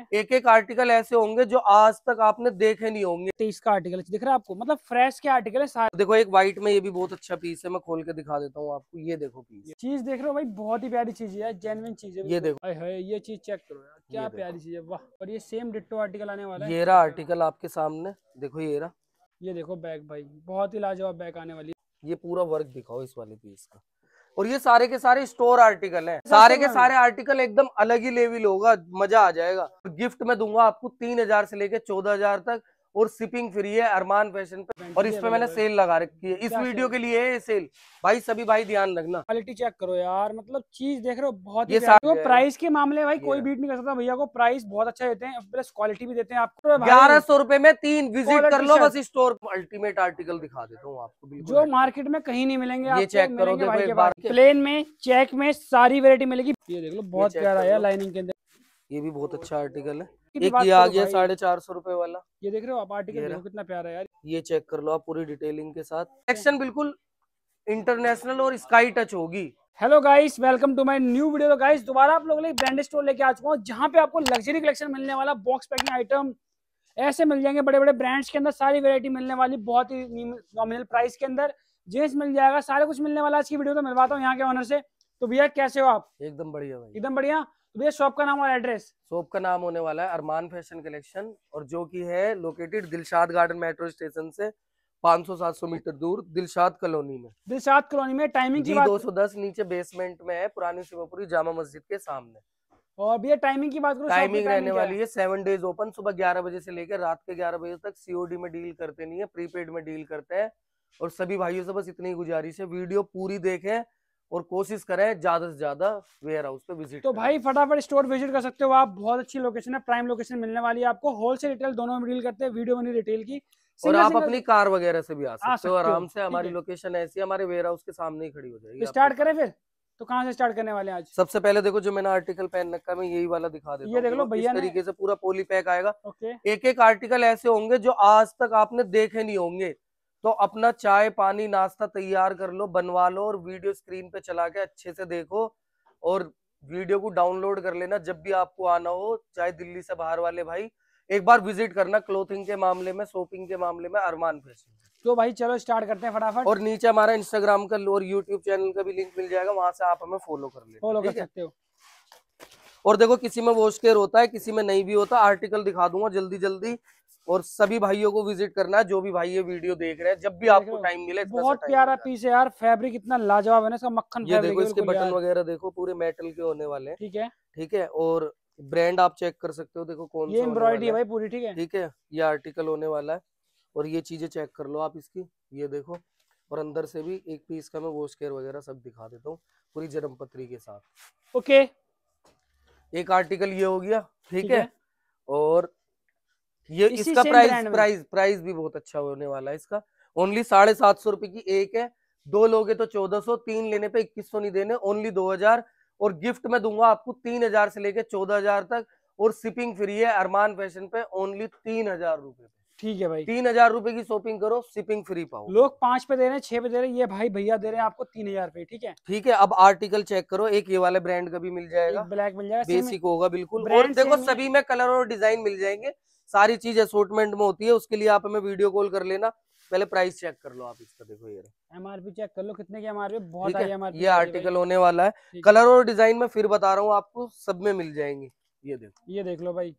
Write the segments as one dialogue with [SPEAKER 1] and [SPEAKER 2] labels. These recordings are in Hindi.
[SPEAKER 1] एक एक आर्टिकल ऐसे होंगे जो आज तक आपने देखे नहीं होंगे तेईस का आर्टिकल दिख रहा है आपको मतलब फ्रेश के आर्टिकल है सारे देखो एक व्हाइट में ये भी बहुत अच्छा पीस है मैं खोल के दिखा देता हूँ आपको ये देखो पीस
[SPEAKER 2] चीज देख रहे हो भाई बहुत ही प्यारी चीज है जेनविन चीज है ये देखो ये चीज चेक करो क्या प्यारी चीज है वाह और ये सेम डिट्टो आर्टिकल आने वाला ये रहा
[SPEAKER 1] आर्टिकल आपके सामने देखो ये रहा ये देखो बैग भाई बहुत ही लाजवाब बैग आने वाली ये पूरा वर्क दिखाओ इस वाले पीस का और ये सारे के सारे स्टोर आर्टिकल हैं सारे के सारे आर्टिकल एकदम अलग ही लेवल होगा मजा आ जाएगा गिफ्ट में दूंगा आपको तीन हजार से लेके चौदह हजार तक और शिपिंग फ्री है अरमान फैशन पे और इस पे मैंने सेल लगा रखी है इस वीडियो के लिए है सेल भाई सभी भाई ध्यान रखना क्वालिटी चेक करो यार मतलब चीज देख रहे हो बहुत ये तो प्राइस
[SPEAKER 2] के मामले भाई कोई बीट नहीं कर सकता भैया को प्राइस बहुत अच्छा देते हैं प्लस क्वालिटी भी देते हैं आपको ग्यारह सौ रूपए में तीन विजिट कर लो बस
[SPEAKER 1] स्टोर अल्टीमेट आर्टिकल दिखा देता हूँ आपको जो
[SPEAKER 2] मार्केट में कहीं नहीं मिलेंगे ये चेक करो प्लेन में चेक में सारी वेरायटी मिलेगी ये देख लो बहुत प्यारा है लाइनिंग के अंदर ये
[SPEAKER 1] भी बहुत अच्छा आर्टिकल है एक ये आ गया साढ़े चार सौ रूपए वाला ये देख रहे हो आप आर्टिकल देखो कितना प्यारा यार ये चेक कर लो आप पूरी डिटेलिंग के साथ एक्शन बिल्कुल इंटरनेशनल और स्काई टच होगी hello guys welcome to my new video तो गाइस दोबारा आप लोग लिए ब्रांड स्टोर लेके आ चुका हूँ जहाँ
[SPEAKER 2] पे आपको लग्जरी कलेक्शन मिलने वाला बॉक्स पैकिंग आइटम ऐसे मिल जाएंगे बड़े बड़े ब्रांड्स के अंदर सारी वेरायटी मिलने वाली बहुत ही नॉमिनल प्राइस के अंदर जींस मिल जाएगा सारा कुछ मिलने वाला आज की वीडियो तो
[SPEAKER 1] मिलवाता हूँ यहाँ के ऑनर से तो भैया कैसे हो आप एकदम बढ़िया एकदम बढ़िया भैया शॉप का नाम और एड्रेस शॉप का नाम होने वाला है अरमान फैशन कलेक्शन और जो कि है located Dilshad Garden metro station से 500-700 मीटर दूर दिलशाद कॉलोनी में दिलशाद कॉलोनी में टाइमिंग की बात 210 नीचे बेसमेंट में है पुरानी शिवपुरी जामा मस्जिद के सामने और भैया टाइमिंग की बात करो टाइमिंग रहने वाली है सेवन डेज ओपन सुबह ग्यारह बजे से लेकर रात के ग्यारह बजे तक सीओडी में डील करते नहीं है प्रीपेड में डील करते हैं और सभी भाइयों से बस इतनी गुजारिश है वीडियो पूरी देखें और कोशिश करें ज्यादा से ज्यादा वेयर हाउस पे विजिट तो भाई
[SPEAKER 2] फटाफट स्टोर विजिट कर सकते हो आप बहुत अच्छी लोकेशन है प्राइम लोकेशन मिलने वाली है आपको होलसेल रिटेल दोनों में डील करते हैं वीडियो बनी रिटेल की और आप अपनी
[SPEAKER 1] कार वगैरह से भी आ सकते हो आराम से हमारी लोकेशन ऐसी हमारे वेयर हाउस के सामने ही खड़ी हो जाएगी
[SPEAKER 2] स्टार्ट तो करें फिर तो कहाँ से स्टार्ट करने वाले आज
[SPEAKER 1] सबसे पहले देखो जो मैंने आर्टिकल पहन रखा मैं यही वाला दिखा देता ये देख लो भैया तरीके से पूरा पोली पैक आएगा एक एक आर्टिकल ऐसे होंगे जो आज तक आपने देखे नहीं होंगे तो अपना चाय पानी नाश्ता तैयार कर लो बनवा लो और वीडियो स्क्रीन पे चला के अच्छे से देखो और वीडियो को डाउनलोड कर लेना जब भी आपको आना हो चाहे दिल्ली से बाहर वाले भाई एक बार विजिट करना क्लोथिंग के मामले में शॉपिंग के मामले में अरमान फैशन तो भाई चलो स्टार्ट करते हैं फटाफट और नीचे हमारा इंस्टाग्राम का और यूट्यूब चैनल का भी लिंक मिल जाएगा वहां से आप हमें फॉलो कर ले फॉलो कर सकते हो और देखो किसी में वॉश केयर होता है किसी में नहीं भी होता आर्टिकल दिखा दूंगा जल्दी जल्दी और सभी भाइयों को विजिट करना जो भी भाई ये वीडियो देख रहे हैं जब भी आपको टाइम मिले बहुत
[SPEAKER 2] प्यारा पीस है यार फैब्रिक इतना लाजवाब है ना इसका
[SPEAKER 1] मक्खन ये देखो इसके बटन वगैरह देखो पूरे मेटल के होने वाले हैं ठीक है ठीक है और ब्रांड आप चेक कर सकते हो देखो कौन ये एम्ब्रॉयडरी भाई पूरी ठीक है ठीक है ये आर्टिकल होने वाला है और ये चीजें चेक कर लो आप इसकी ये देखो और अंदर से भी एक पीस का मैं वो स्केयर वगैरह सब दिखा देता हूँ पूरी जन्म के साथ ओके एक आर्टिकल ये हो गया ठीक है और ये इसका प्राइस प्राइस प्राइस भी बहुत अच्छा होने वाला है इसका ओनली साढ़े सात सौ रुपए की एक है दो लोगे तो चौदह सौ तीन लेने पे इक्कीस सौ नहीं देने ओनली दो हजार और गिफ्ट में दूंगा आपको तीन हजार से लेके चौदह हजार तक और शिपिंग फ्री है अरमान फैशन पे ओनली तीन हजार रूपए ठीक है भाई तीन हजार रूपए की शॉपिंग करो शिपिंग फ्री पाओ लोग पांच पे दे रहे हैं छह पे दे रहे हैं ये भाई भैया दे रहे हैं आपको तीन हजार पे ठीक है ठीक है अब आर्टिकल चेक करो एक ये वाले ब्रांड का भी मिल जाएगा ब्लैक मिल जाएगा बेसिक होगा बिल्कुल और देखो सभी में कलर और डिजाइन मिल जाएंगे सारी चीज असोटमेंट में होती है उसके लिए आप हमें वीडियो कॉल कर लेना पहले प्राइस चेक कर लो आप इसका देखो ये
[SPEAKER 2] एमआरपी चेक कर लो कितने की एमआरपी बहुत है? एमआरपी ये आर्टिकल
[SPEAKER 1] होने वाला है कलर और डिजाइन में फिर बता रहा हूँ आपको सब में मिल जाएंगे ये देखो ये देख लो भाई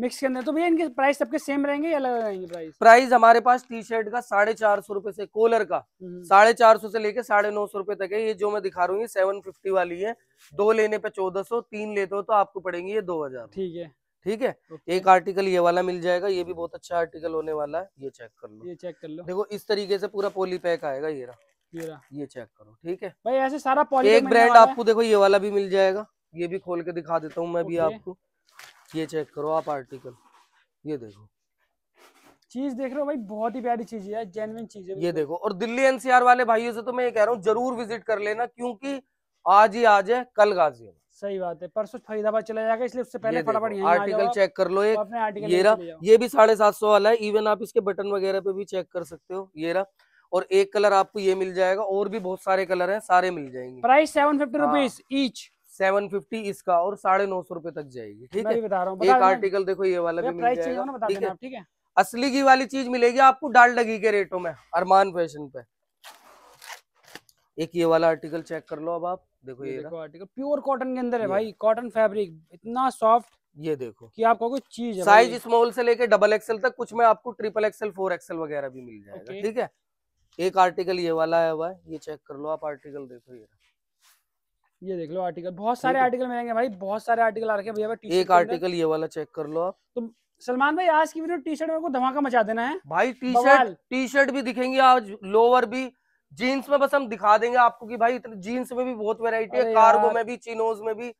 [SPEAKER 2] मिक्स के अंदर तो भैया इनके प्राइस सबके सेम रहेंगे या अलग रहेंगे प्राइस
[SPEAKER 1] प्राइस हमारे पास टी शर्ट का साढ़े चार सौ रूपये से कोलर का हम्म। साढ़े चार सौ से लेके साढ़े नौ सौ रूपये तक है ये जो मैं दिखा रहा हूँ ये सेवन फिफ्टी वाली है दो लेने पे चौदह सौ तीन लेते हो तो आपको पड़ेंगे ये दो हजार ठीक है ठीक है एक आर्टिकल ये वाला मिल जाएगा ये भी बहुत अच्छा आर्टिकल होने वाला है ये चेक कर लो ये चेक कर लो देखो इस तरीके से पूरा पोली पैक आएगा ये रहा ये चेक करो ठीक है भाई ऐसे सारा पॉली एक ब्रांड आपको देखो ये वाला भी मिल जाएगा ये भी खोल के दिखा देता हूँ मैं भी आपको ये चेक करो आप आर्टिकल ये देखो
[SPEAKER 2] चीज देख रहे हो भाई बहुत ही
[SPEAKER 1] प्यारी चीज है जेनविन
[SPEAKER 2] चीज है ये देखो
[SPEAKER 1] और दिल्ली एनसीआर वाले भाइयों से तो मैं ये कह रहा हूँ जरूर विजिट कर लेना क्योंकि आज ही आज है कल गाजी सही बात है परसों फरीदाबाद चला जाएगा इसलिए उससे पहले फटाफट आर्टिकल चेक कर लो एक ये तो रहा ये भी साढ़े सात सौ वाला है इवन आप इसके बटन वगैरह पे भी चेक कर सकते हो ये रहा और एक कलर आपको ये मिल जाएगा और भी बहुत सारे कलर हैं सारे मिल जाएंगे price
[SPEAKER 2] seven fifty rupees
[SPEAKER 1] each seven fifty इसका और साढ़े नौ सौ रूपये तक जाएगी ठीक है बता रहा हूँ एक आर्टिकल देखो ये वाला भी मिल जाएगा ठीक है असली की वाली चीज मिलेगी आपको डालडगी के रेटों में अरमान फैशन पे एक ये वाला आर्टिकल चेक कर लो अब आप देखो ये, देखो आर्टिकल प्योर कॉटन के अंदर है भाई कॉटन फैब्रिक इतना सॉफ्ट ये देखो कि आपको कोई चीज साइज स्मॉल से लेके डबल एक्सएल तक कुछ में आपको ट्रिपल एक्सएल फोर एक्सएल वगैरह भी मिल जाएगा ठीक है एक आर्टिकल ये वाला आया हुआ है ये चेक कर लो आप आर्टिकल देखो ये ये देख लो आर्टिकल बहुत सारे आर्टिकल
[SPEAKER 2] मिलेंगे भाई बहुत सारे आर्टिकल आ रखे हैं भैया एक आर्टिकल
[SPEAKER 1] ये वाला चेक कर लो आप
[SPEAKER 2] तो सलमान भाई आज की वीडियो टी शर्ट को धमाका मचा देना है
[SPEAKER 1] भाई टी शर्ट टी शर्ट भी दिखेंगी आज लोअर भी जीन्स में बस हम दिखा देंगे आपको कि भाई इतने जीन्स में भी बहुत वेरायटी है कार्गो में भी चिनोज में भी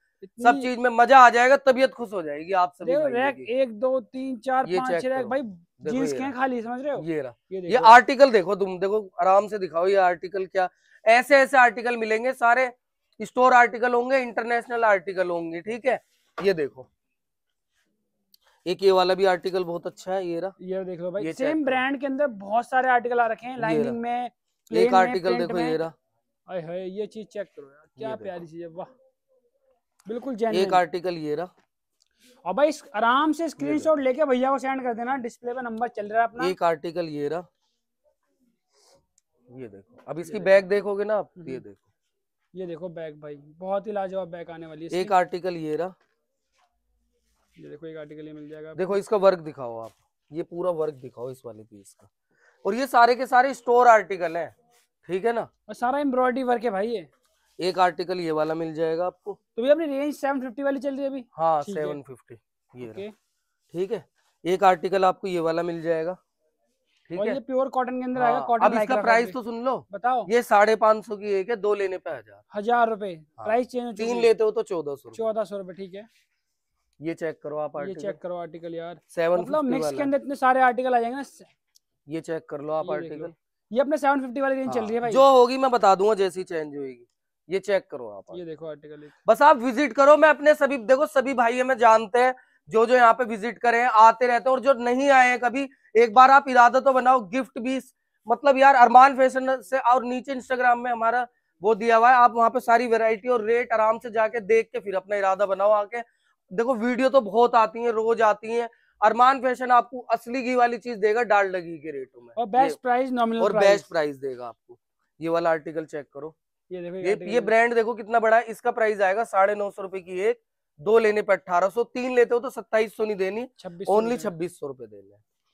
[SPEAKER 1] सब चीज में मजा आ जाएगा तबियत खुश हो जाएगी आप सभी रैक एक दो तीन चार ये पांच रैक भाई जीन्स क्या खाली
[SPEAKER 2] समझ रहे हो ये रहा ये, ये
[SPEAKER 1] आर्टिकल देखो तुम देखो आराम से दिखाओ ये आर्टिकल क्या ऐसे ऐसे आर्टिकल मिलेंगे सारे स्टोर आर्टिकल होंगे इंटरनेशनल आर्टिकल होंगे ठीक है ये देखो एक ये वाला भी आर्टिकल बहुत अच्छा है ये रहा ये देख लो भाई सेम
[SPEAKER 2] ब्रांड के अंदर बहुत सारे आर्टिकल आ रखे हैं लाइनिंग में
[SPEAKER 1] एक आर्टिकल देखो ये रहा
[SPEAKER 2] हाय हाय ये चीज चेक
[SPEAKER 1] करो यार क्या प्यारी चीज है वाह बिल्कुल जेन्युइन एक आर्टिकल ये रहा
[SPEAKER 2] और भाई आराम से स्क्रीनशॉट लेके भैया को सेंड कर देना डिस्प्ले पे नंबर चल रहा है अपना एक
[SPEAKER 1] आर्टिकल ये रहा ये देखो अब इसकी बैग देखोगे ना आप हम्म। ये देखो
[SPEAKER 2] ये देखो बैग भाई बहुत ही लाजवाब बैग आने वाली है एक
[SPEAKER 1] आर्टिकल ये रहा ये देखो एक आर्टिकल ये मिल जाएगा देखो इसका वर्क दिखाओ आप ये पूरा वर्क दिखाओ इस वाले पीस का और ये सारे के सारे स्टोर आर्टिकल है ठीक है ना और सारा एम्ब्रॉयडरी वर्क है भाई ये एक आर्टिकल ये वाला मिल जाएगा आपको तो भी अपनी रेंज 750 वाली चल रही है अभी हाँ सेवन फिफ्टी ये ठीक है एक आर्टिकल आपको ये वाला मिल जाएगा ठीक है ये
[SPEAKER 2] प्योर कॉटन के अंदर आएगा कॉटन हाँ, अब इसका प्राइस तो सुन लो बताओ
[SPEAKER 1] ये साढ़े पाँच सौ की एक है दो लेने पे हजार हजार रूपए प्राइस चेंज तीन लेते हो तो चौदह सौ चौदह सौ रूपये ठीक है ये चेक करो आप ये चेक करो आर्टिकल यार सेवन मतलब मिक्स के अंदर
[SPEAKER 2] इतने सारे आर्टिकल आ जाएंगे ना
[SPEAKER 1] ये चेक कर लो आप आर्टिकल ये अपने 750 वाली रेंज हाँ, चल रही है हाँ, भाई जो होगी मैं बता दूंगा जैसी चेंज होगी ये चेक करो आप
[SPEAKER 2] ये देखो आर्टिकल
[SPEAKER 1] बस आप विजिट करो मैं अपने सभी देखो सभी भाई हमें जानते हैं जो जो यहाँ पे विजिट करे आते रहते हैं और जो नहीं आए हैं कभी एक बार आप इरादा तो बनाओ गिफ्ट भी मतलब यार अरमान फैशन से और नीचे इंस्टाग्राम में हमारा वो दिया हुआ है आप वहाँ पे सारी वैरायटी और रेट आराम से जाके देख के फिर अपना इरादा बनाओ आके देखो वीडियो तो बहुत आती है रोज आती है अरमान फैशन आपको असली घी वाली चीज देगा डाल लगी के रेटों में और बेस्ट प्राइस नॉमिनल और बेस्ट प्राइस देगा आपको ये वाला आर्टिकल चेक करो ये देखो ये, ये ब्रांड देखो कितना बड़ा है इसका प्राइस आएगा साढ़े नौ सौ रुपए की एक दो लेने पे अठारह सौ तीन लेते हो तो सत्ताईस सौ नहीं देनी ओनली छब्बीस सौ रुपए देने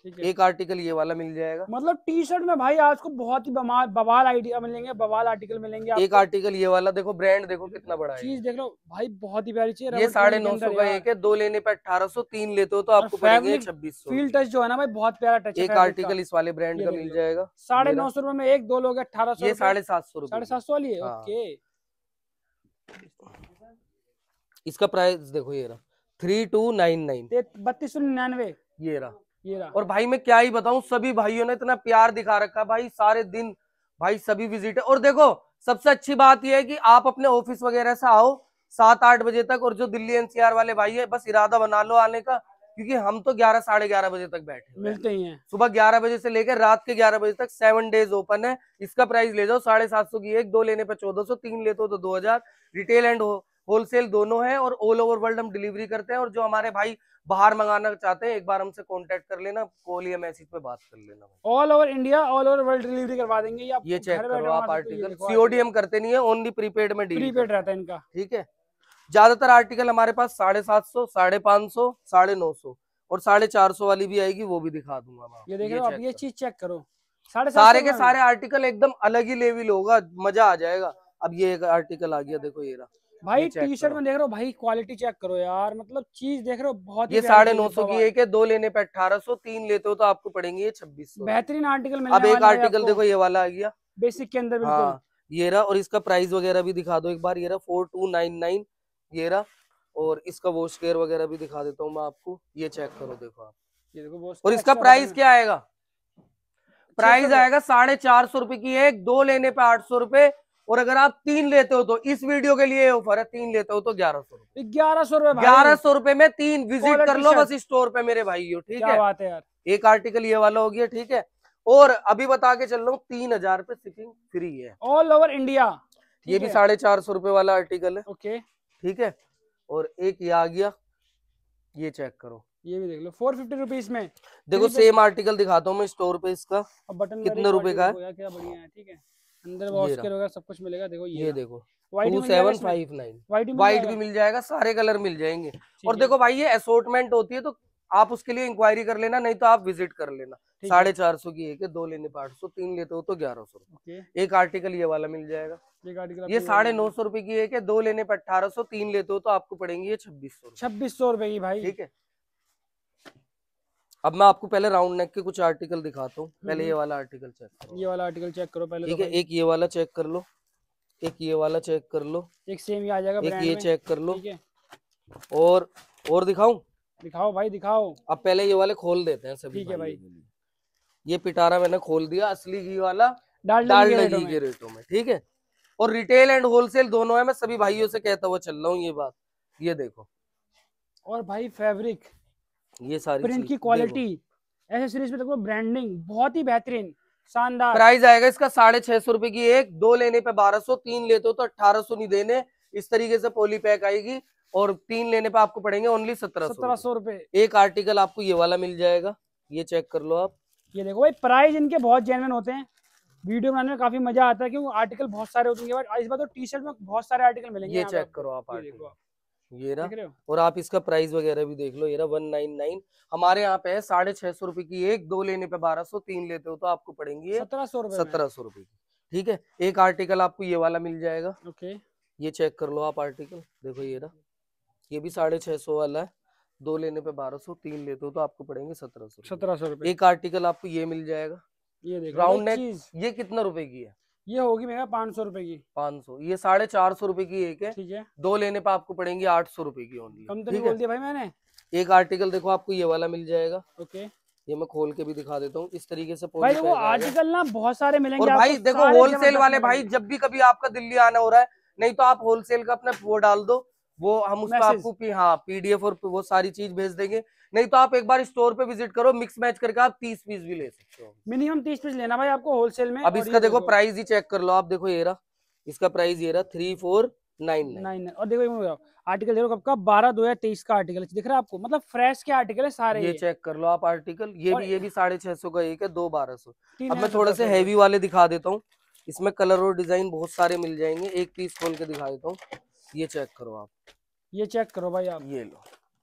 [SPEAKER 1] एक आर्टिकल ये वाला मिल जाएगा मतलब
[SPEAKER 2] टी शर्ट में भाई आज को बहुत ही बवाल आइडिया मिलेंगे बवाल आर्टिकल मिलेंगे एक
[SPEAKER 1] आर्टिकल ये वाला देखो ब्रांड देखो कितना बड़ा चीज देख लो भाई बहुत ही प्यारी चीज ये साढ़े नौ सौ का एक है दो लेने पर अठारह सौ तीन लेते हो तो आपको छब्बीस सौ फील
[SPEAKER 2] टच जो है ना भाई बहुत प्यारा टच एक आर्टिकल इस वाले ब्रांड का मिल जाएगा साढ़े नौ सौ रूपये में एक दो लोग अठारह सौ साढ़े सात सौ रूपये साढ़े सात सौ वाली है ओके
[SPEAKER 1] हाँ। इसका प्राइस देखो ये रहा थ्री टू नाइन नाइन
[SPEAKER 2] बत्तीस सौ निन्यानवे ये रहा ये रहा
[SPEAKER 1] और भाई मैं क्या ही बताऊं सभी भाइयों ने इतना प्यार दिखा रखा भाई सारे दिन भाई सभी विजिट और देखो सबसे अच्छी बात यह है कि आप अपने ऑफिस वगैरह से आओ सात आठ बजे तक और जो दिल्ली एनसीआर वाले भाई है बस इरादा बना लो आने का क्योंकि हम तो ग्यारह साढ़े ग्यारह बजे तक बैठे मिलते ही हैं सुबह ग्यारह बजे से लेकर रात के ग्यारह बजे तक सेवन डेज ओपन है इसका प्राइस ले जाओ साढ़े सात सौ की एक दो लेने पर चौदह सौ तीन लेते हो तो दो हजार रिटेल एंड हो होलसेल दोनों है और ऑल ओवर वर्ल्ड हम डिलीवरी करते हैं और जो हमारे भाई बाहर मंगाना चाहते हैं एक बार हमसे कांटेक्ट कर लेना कॉल या मैसेज पे बात कर लेना all over India all over world delivery करवा देंगे या ये चेक करो आप आर्टिकल सीओडी हम करते नहीं है ओनली प्रीपेड में प्रीपेड रहता है इनका ठीक है ज्यादातर आर्टिकल हमारे पास साढ़े सात सौ साढ़े पाँच सौ साढ़े नौ सौ और साढ़े चार सौ वाली भी आएगी वो भी दिखा दूंगा ये देख आप ये चीज चेक करो साढ़े सारे के सारे आर्टिकल एकदम अलग ही लेवल होगा मजा आ जाएगा अब ये एक आर्टिकल आ गया देखो ये रहा भाई टी शर्ट में देख रहे हो भाई क्वालिटी चेक करो यार मतलब चीज देख रहे हो बहुत ये साढ़े नौ सौ की एक है दो लेने पे अठारह सौ तीन लेते हो तो आपको पड़ेंगे ये छब्बीस बेहतरीन
[SPEAKER 2] आर्टिकल अब एक आर्टिकल देखो ये
[SPEAKER 1] वाला आ गया बेसिक के अंदर हाँ ये रहा और इसका प्राइस वगैरह भी दिखा दो एक बार ये रहा फोर टू नाइन नाइन ये रहा और इसका वॉश केयर वगैरह भी दिखा देता हूँ मैं आपको ये चेक करो देखो आप ये देखो और इसका प्राइस अच्छा क्या आएगा
[SPEAKER 2] प्राइस आएगा
[SPEAKER 1] साढ़े चार सौ रुपए की एक दो लेने पे आठ सौ रुपए और अगर आप तीन लेते हो तो इस वीडियो के लिए ऑफर है तीन लेते हो तो ग्यारह सौ रूपये ग्यारह सौ रूपये ग्यारह सौ रूपये में तीन विजिट कर लो बस स्टोर पे मेरे भाइयों ठीक है बात है यार एक आर्टिकल ये वाला हो गया ठीक है और अभी बता के चल रहा हूँ तीन हजार शिपिंग फ्री है ऑल ओवर इंडिया ये भी साढ़े चार सौ रूपये वाला आर्टिकल है ओके ठीक है और एक ये आ गया ये चेक करो ये भी देख लो फोर फिफ्टी रुपीज में देखो सेम आर्टिकल दिखाता हूँ मैं स्टोर पे इसका बटन कितने रुपए का है
[SPEAKER 2] क्या बढ़िया है ठीक है
[SPEAKER 1] अंदर वॉश वगैरह सब कुछ मिलेगा देखो ये, देखो two seven five nine white भी मिल जाएगा सारे कलर मिल जाएंगे और देखो भाई ये असोटमेंट होती है तो आप उसके लिए इंक्वायरी कर लेना नहीं तो आप विजिट कर लेना साढ़े चार सौ की एक है दो लेने पर आठ सौ तीन लेते हो तो ग्यारह सौ एक आर्टिकल ये वाला मिल जाएगा ये साढ़े नौ सौ रूपये की एक है दो लेने पर अठारह सौ तीन लेते हो तो आपको पड़ेंगी ये छब्बीस सौ छब्बीस सौ रूपये की भाई ठीक है अब मैं आपको पहले राउंड नेक के कुछ आर्टिकल दिखाता हूँ पहले हम्म। ये वाला आर्टिकल चेक
[SPEAKER 2] करो ये वाला आर्टिकल चेक करो पहले ठीक है तो एक
[SPEAKER 1] ये वाला चेक कर लो एक ये वाला चेक कर लो एक सेम ये आ जाएगा एक ये चेक कर लो और और दिखाऊं दिखाओ भाई दिखाओ अब पहले ये वाले खोल देते हैं सभी ठीक है भाई ये पिटारा मैंने खोल दिया असली घी वाला डालडा घी के रेटों में ठीक है और रिटेल एंड होलसेल दोनों है मैं सभी भाइयों से कहता हुआ चल रहा हूँ ये बात ये देखो
[SPEAKER 2] और भाई फैब्रिक
[SPEAKER 1] ये सारी प्रिंट की क्वालिटी एसेसरीज में देखो ब्रांडिंग बहुत ही बेहतरीन शानदार प्राइस आएगा इसका साढ़े छह सौ रुपए की एक दो लेने पे बारह सौ तीन लेते हो तो अठारह सौ नहीं देने इस तरीके से पोली पैक आएगी और तीन लेने पे आपको पड़ेंगे ओनली सत्रह सत्रह सौ रूपये एक आर्टिकल आपको ये वाला मिल जाएगा ये चेक कर लो आप ये देखो भाई प्राइस इनके
[SPEAKER 2] बहुत जेनवन होते हैं वीडियो बनाने में काफी मजा आता है क्योंकि आर्टिकल बहुत सारे होते हैं इस बार तो टी शर्ट में बहुत सारे आर्टिकल मिलेंगे ये चेक करो आप आर्टिकल
[SPEAKER 1] ये ना और आप इसका प्राइस वगैरह भी देख लो ये ना वन नाइन नाइन हमारे यहाँ पे है साढ़े छह सौ रुपए की एक दो लेने पे बारह सौ तीन लेते हो तो आपको पड़ेंगी सत्रह सौ सत्रह सौ रुपए की ठीक है एक आर्टिकल आपको ये वाला मिल जाएगा ओके ये चेक कर लो आप आर्टिकल देखो ये ना ये भी साढ़े छह सौ वाला है दो लेने पे बारह सौ तीन लेते हो तो आपको पड़ेंगे सत्रह सौ सत्रह सौ एक आर्टिकल आपको ये मिल जाएगा ये राउंड नेक ये कितना रुपए की है ये होगी मेरा पाँच सौ रूपये की पाँच सौ ये साढ़े चार सौ रूपये की एक है ठीक है दो लेने पे आपको पड़ेंगी आठ सौ रूपये की होंगी कम तो नहीं बोल दिया भाई मैंने एक आर्टिकल देखो आपको ये वाला मिल जाएगा ओके ये मैं खोल के भी दिखा देता हूँ इस तरीके से भाई वो आर्टिकल
[SPEAKER 2] ना बहुत सारे मिलेंगे और भाई देखो होलसेल वाले भाई
[SPEAKER 1] जब भी कभी आपका दिल्ली आना हो रहा है नहीं तो आप होलसेल का अपना वो डाल दो वो हम उसमें आपको हाँ पीडीएफ और वो सारी चीज भेज देंगे नहीं तो आप एक बार स्टोर पे विजिट करो मिक्स मैच करके आप तीस पीस भी ले सकते हो मिनिमम तीस पीस लेना भाई आपको
[SPEAKER 2] होलसेल में अब इसका देखो प्राइस
[SPEAKER 1] ही चेक कर लो आप देखो ये रहा इसका प्राइस ये रहा थ्री फोर नाइन नाइन और देखो आर्टिकल देखो कब का बारह दो हजार तेईस का आर्टिकल दिख रहा है आपको मतलब फ्रेश
[SPEAKER 2] के आर्टिकल है सारे ये चेक
[SPEAKER 1] कर लो आप आर्टिकल ये भी ये भी साढ़े छह सौ का एक है दो बारह सौ अब मैं थोड़ा सा हैवी वाले दिखा देता हूँ इसमें कलर और डिजाइन बहुत सारे मिल जाएंगे एक पीस खोल के दिखा देता हूँ ये चेक करो आप ये चेक करो भाई आप ये लो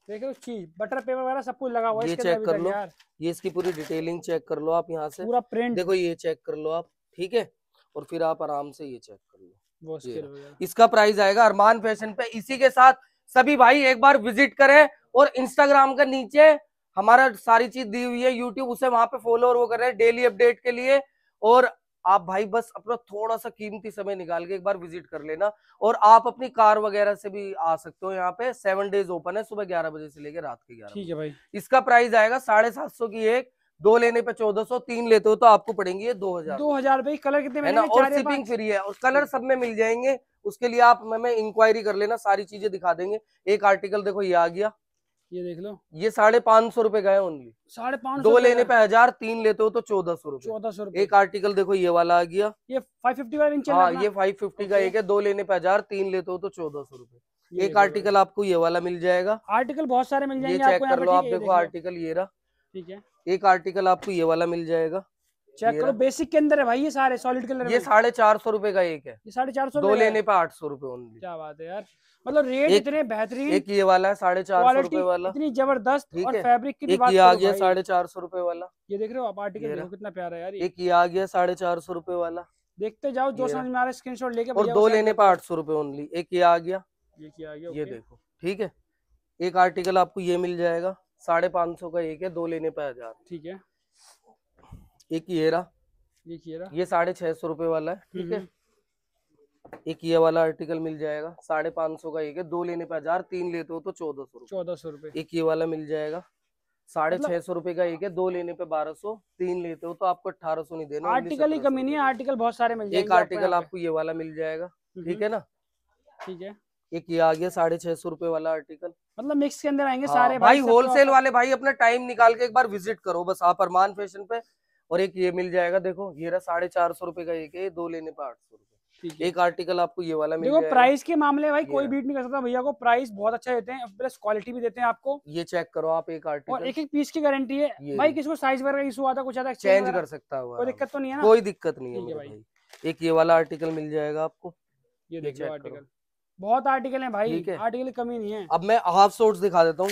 [SPEAKER 1] देख रहे चीज बटर पेपर वगैरह सब कुछ लगा हुआ ये चेक कर लो यार ये इसकी पूरी डिटेलिंग चेक कर लो आप यहाँ से पूरा प्रिंट देखो ये चेक कर लो आप ठीक है और फिर आप आराम से ये चेक कर लो इसका प्राइस आएगा अरमान फैशन पे इसी के साथ सभी भाई एक बार विजिट करें और इंस्टाग्राम के नीचे हमारा सारी चीज दी हुई है यूट्यूब उसे वहां पे फॉलो और वो करें डेली अपडेट के लिए और आप भाई बस अपना थोड़ा सा कीमती समय निकाल के एक बार विजिट कर लेना और आप अपनी कार वगैरह से भी आ सकते हो यहाँ पे सेवन डेज ओपन है सुबह ग्यारह बजे से लेकर रात के ग्यारह ठीक है भाई इसका प्राइस आएगा साढ़े सात सौ की एक दो लेने पे चौदह सौ तीन लेते हो तो आपको पड़ेंगे ये दो हजार दो
[SPEAKER 2] हजार भाई कलर कितने में ना और शिपिंग फ्री
[SPEAKER 1] है और कलर सब में मिल जाएंगे उसके लिए आप मैं इंक्वायरी कर लेना सारी चीजें दिखा देंगे एक आर्टिकल देखो ये आ गया ये देख लो ये साढ़े पांच सौ रूपये का है ओनली साढ़े
[SPEAKER 2] पांच दो लेने पे
[SPEAKER 1] हजार तीन लेते हो तो चौदह सौ रूपये चौदह सौ एक आर्टिकल देखो ये वाला आ गया ये फाइव फिफ्टी हाँ, का इंच ये फाइव फिफ्टी का एक है दो लेने पे हजार तीन लेते हो तो चौदह सौ रूपये एक आर्टिकल आपको ये वाला मिल जाएगा आर्टिकल बहुत सारे मिल जाएंगे चेक कर लो आप देखो आर्टिकल ये रहा ठीक है एक आर्टिकल आपको ये वाला मिल जाएगा चेक करो
[SPEAKER 2] बेसिक के अंदर है भाई ये सारे सॉलिड कलर ये साढ़े
[SPEAKER 1] चार सौ रूपये का एक है ये साढ़े
[SPEAKER 2] चार सौ दो लेने
[SPEAKER 1] पे आठ सौ रूपये ओनली
[SPEAKER 2] क्या बात है यार मतलब रेट एक, इतने बेहतरीन एक ये वाला
[SPEAKER 1] है साढ़े चार सौ रूपए वाला इतनी जबरदस्त और फैब्रिक की एक ये आ गया साढ़े चार सौ
[SPEAKER 2] रूपये वाला ये देख रहे हो आप आर्टिकल देखो कितना प्यारा यार एक
[SPEAKER 1] ये आ गया साढ़े चार सौ रूपये वाला देखते जाओ जो समझ में
[SPEAKER 2] आ रहा है स्क्रीनशॉट लेके और दो लेने
[SPEAKER 1] पर आठ सौ रूपये ओनली एक ये आ गया ये देखो ठीक है एक आर्टिकल आपको ये मिल जाएगा साढ़े पाँच सौ का एक है दो लेने पे हजार ठीक है एक ये रहा ये साढ़े छह सौ रूपये वाला है ठीक हम्म, है हम्म। एक ये वाला आर्टिकल मिल जाएगा साढ़े पाँच सौ का एक है दो लेने पे हजार तीन लेते हो तो चौदह सौ चौदह सौ रूपये एक ये वाला मिल जाएगा साढ़े मतलब छह सौ रूपये का एक है दो लेने पे बारह सौ तीन लेते हो तो आपको अठारह सौ नहीं देना आर्टिकल ही
[SPEAKER 2] कमी नहीं है आर्टिकल बहुत सारे मिल एक आर्टिकल आपको
[SPEAKER 1] ये वाला मिल जाएगा हम्म ठीक है ना हम्म। ठीक है एक ये आ गया साढ़े छह सौ रूपये वाला आर्टिकल
[SPEAKER 2] मतलब मिक्स के अंदर आएंगे हाँ, सारे भाई होलसेल
[SPEAKER 1] वाले भाई अपना टाइम निकाल के एक बार विजिट करो बस आप अरमान फैशन पे और एक ये मिल जाएगा देखो ये साढ़े चार सौ रूपये का एक है दो लेने पे आठ सौ रूपये एक आर्टिकल आपको ये वाला मिल देखो प्राइस
[SPEAKER 2] के मामले भाई कोई बीट नहीं कर सकता भैया को प्राइस बहुत अच्छा देते हैं प्लस क्वालिटी भी देते हैं आपको ये चेक करो
[SPEAKER 1] आप एक आर्टिकल और एक
[SPEAKER 2] एक पीस की गारंटी है भाई किसी को साइज वगैरह इशू आता कुछ आता चेंज कर सकता है कोई दिक्कत तो नहीं है कोई दिक्कत नहीं है मतलब
[SPEAKER 1] एक ये वाला आर्टिकल मिल जाएगा आपको ये देखिए आर्टिकल बहुत आर्टिकल है भाई आर्टिकल कमी नहीं है अब मैं हाफ शोर्ट्स दिखा देता हूँ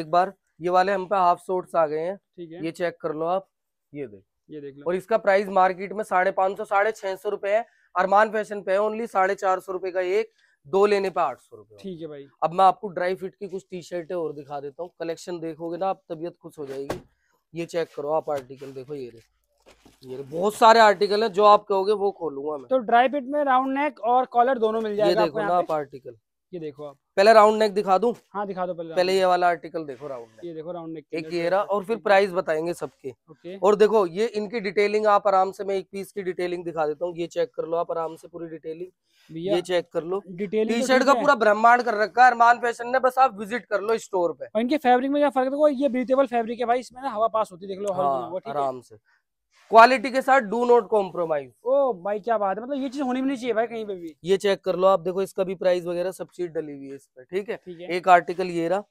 [SPEAKER 1] एक बार ये वाले हम पे हाफ शोर्ट्स आ गए हैं ठीक है ये चेक कर लो आप ये देख ये देख लो और इसका प्राइस मार्केट में साढ़े पांच सौ साढ़े छह सौ रुपए है अरमान फैशन पे ओनली साढ़े चार सौ रुपए का एक दो लेने पे आठ सौ रुपए ठीक है भाई अब मैं आपको ड्राई फिट की कुछ टी शर्टें और दिखा देता हूँ कलेक्शन देखोगे ना आप तबियत खुश हो जाएगी ये चेक करो आप आर्टिकल देखो ये ये बहुत सारे आर्टिकल है जो आप कहोगे वो खोलूंगा मैं तो ड्राई फिट में राउंड नेक और कॉलर दोनों मिल जाएगा ये देखो ना आप आर्टिकल ये देखो आप पहले राउंड नेक दिखा दूं हाँ दिखा दो पहले पहले ये वाला आर्टिकल देखो राउंड ये देखो राउंड नेक एक ये रहा और फिर प्राइस बताएंगे सबके और देखो ये इनकी डिटेलिंग आप आराम से मैं एक पीस की डिटेलिंग दिखा देता हूँ ये चेक कर लो आप आराम से पूरी डिटेलिंग ये चेक कर लो डिटेलिंग टी शर्ट का पूरा ब्रह्मांड कर रखा है अरमान फैशन ने बस आप विजिट कर लो स्टोर
[SPEAKER 2] पे इनके फैब्रिक में क्या फर्क देखो ये ब्रीथेबल फैब्रिक है भाई इसमें हवा पास होती देख लो हाँ, आराम से क्वालिटी के साथ
[SPEAKER 1] डू नॉट कॉम्प्रोमाइज
[SPEAKER 2] ओ भाई क्या बात है मतलब ये चीज होनी भी नहीं चाहिए भाई कहीं पे भी
[SPEAKER 1] ये चेक कर लो आप देखो इसका भी प्राइस वगैरह सब चीज डली हुई है इस पर ठीक है एक आर्टिकल ये रहा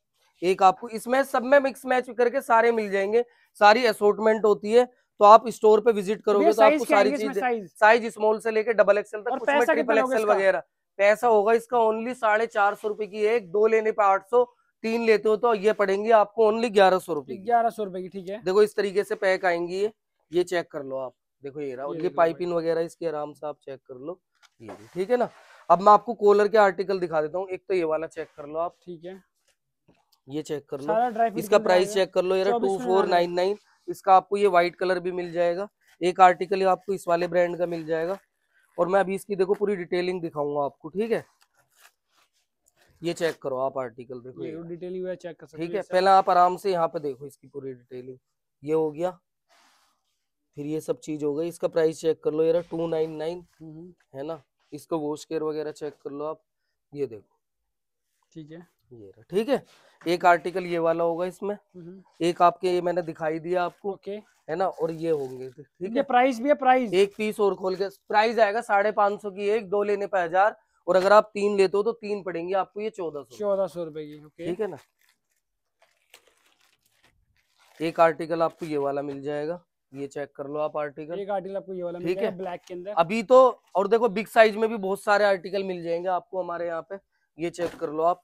[SPEAKER 1] एक आपको इसमें सब में मिक्स मैच करके सारे मिल जाएंगे सारी असोटमेंट होती है तो आप स्टोर पे विजिट करोगे तो आपको सारी चीज साइज स्मॉल से लेके डबल एक्सएल तक उसमें ट्रिपल एक्सएल वगैरह पैसा होगा इसका ओनली साढ़े चार सौ रुपए की एक दो लेने पे आठ सौ तीन लेते हो तो ये पड़ेंगे आपको ओनली ग्यारह सौ रुपए ग्यारह सौ रुपए की ठीक है देखो इस तरीके से पैक आएंगी ये ये चेक कर लो आप देखो ये रहा ये, ये पाइपिंग वगैरह इसके आराम से आप चेक कर लो ये ठीक है ना अब मैं आपको कोलर के आर्टिकल दिखा देता हूँ एक तो ये वाला चेक कर लो आप ठीक है ये चेक कर लो इसका प्राइस चेक कर लो ये टू फोर नाइन नाइन इसका आपको ये व्हाइट कलर भी मिल जाएगा एक आर्टिकल आपको इस वाले ब्रांड का मिल जाएगा और मैं अभी इसकी देखो पूरी डिटेलिंग दिखाऊंगा आपको ठीक है ये चेक करो आप आर्टिकल देखो डिटेलिंग चेक कर ठीक है पहले आप आराम से यहाँ पे देखो इसकी पूरी डिटेलिंग ये हो गया फिर ये सब चीज हो गई इसका प्राइस चेक कर लो यार टू नाइन नाइन है ना इसका वॉश केयर वगैरह चेक कर लो आप ये देखो ठीक है ये रहा ठीक है एक आर्टिकल ये वाला होगा इसमें हम्म, हम्म। एक आपके ये मैंने दिखाई दिया आपको ओके है ना और ये होंगे ठीक है प्राइस भी है प्राइस एक पीस और खोल के प्राइस आएगा साढ़े पांच सौ की एक दो लेने पे हजार और अगर आप तीन लेते हो तो तीन पड़ेंगे आपको ये चौदह सौ चौदह सौ रुपए की ठीक है ना एक आर्टिकल आपको ये वाला मिल जाएगा ये चेक कर लो आप आर्टिकल एक आर्टिकल आपको ये वाला ठीक है ब्लैक के अंदर अभी तो और देखो बिग साइज में भी बहुत सारे आर्टिकल मिल जाएंगे आपको हमारे यहाँ पे ये चेक कर लो आप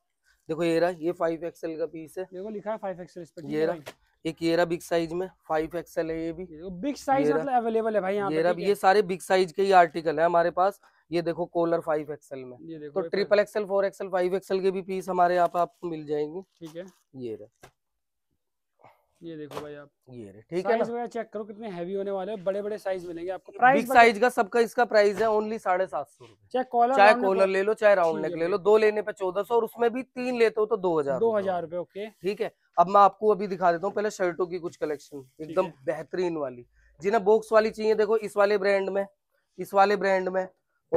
[SPEAKER 1] देखो ये रहा ये फाइव एक्सएल का पीस है देखो लिखा है फाइव एक्सएल इस पर ये रहा एक ये रहा बिग साइज में फाइव एक्सएल है ये भी बिग साइज मतलब अवेलेबल है भाई यहाँ ये, ये सारे बिग साइज के ही आर्टिकल है हमारे पास ये देखो कोलर फाइव एक्सएल में ये देखो तो triple XL four XL five XL के भी पीस हमारे यहाँ पे आपको मिल जाएंगे ठीक है ये रहा ये देखो
[SPEAKER 2] भाई आप ये ठीक है ना
[SPEAKER 1] चेक करो कितने हैवी होने वाले बड़े बड़े साइज मिलेंगे आपको प्राइस बिग साइज का सबका इसका प्राइस है ओनली साढ़े सात सौ चाहे कॉलर चाहे कॉलर ले लो चाहे राउंड नेक ले लो दो लेने पे चौदह सौ और उसमें भी तीन लेते हो तो दो हजार दो हजार रूपए ओके ठीक है अब मैं आपको अभी दिखा देता हूँ पहले शर्टों की कुछ कलेक्शन एकदम बेहतरीन वाली जिन्हें बॉक्स वाली चाहिए देखो इस वाले ब्रांड में इस वाले ब्रांड में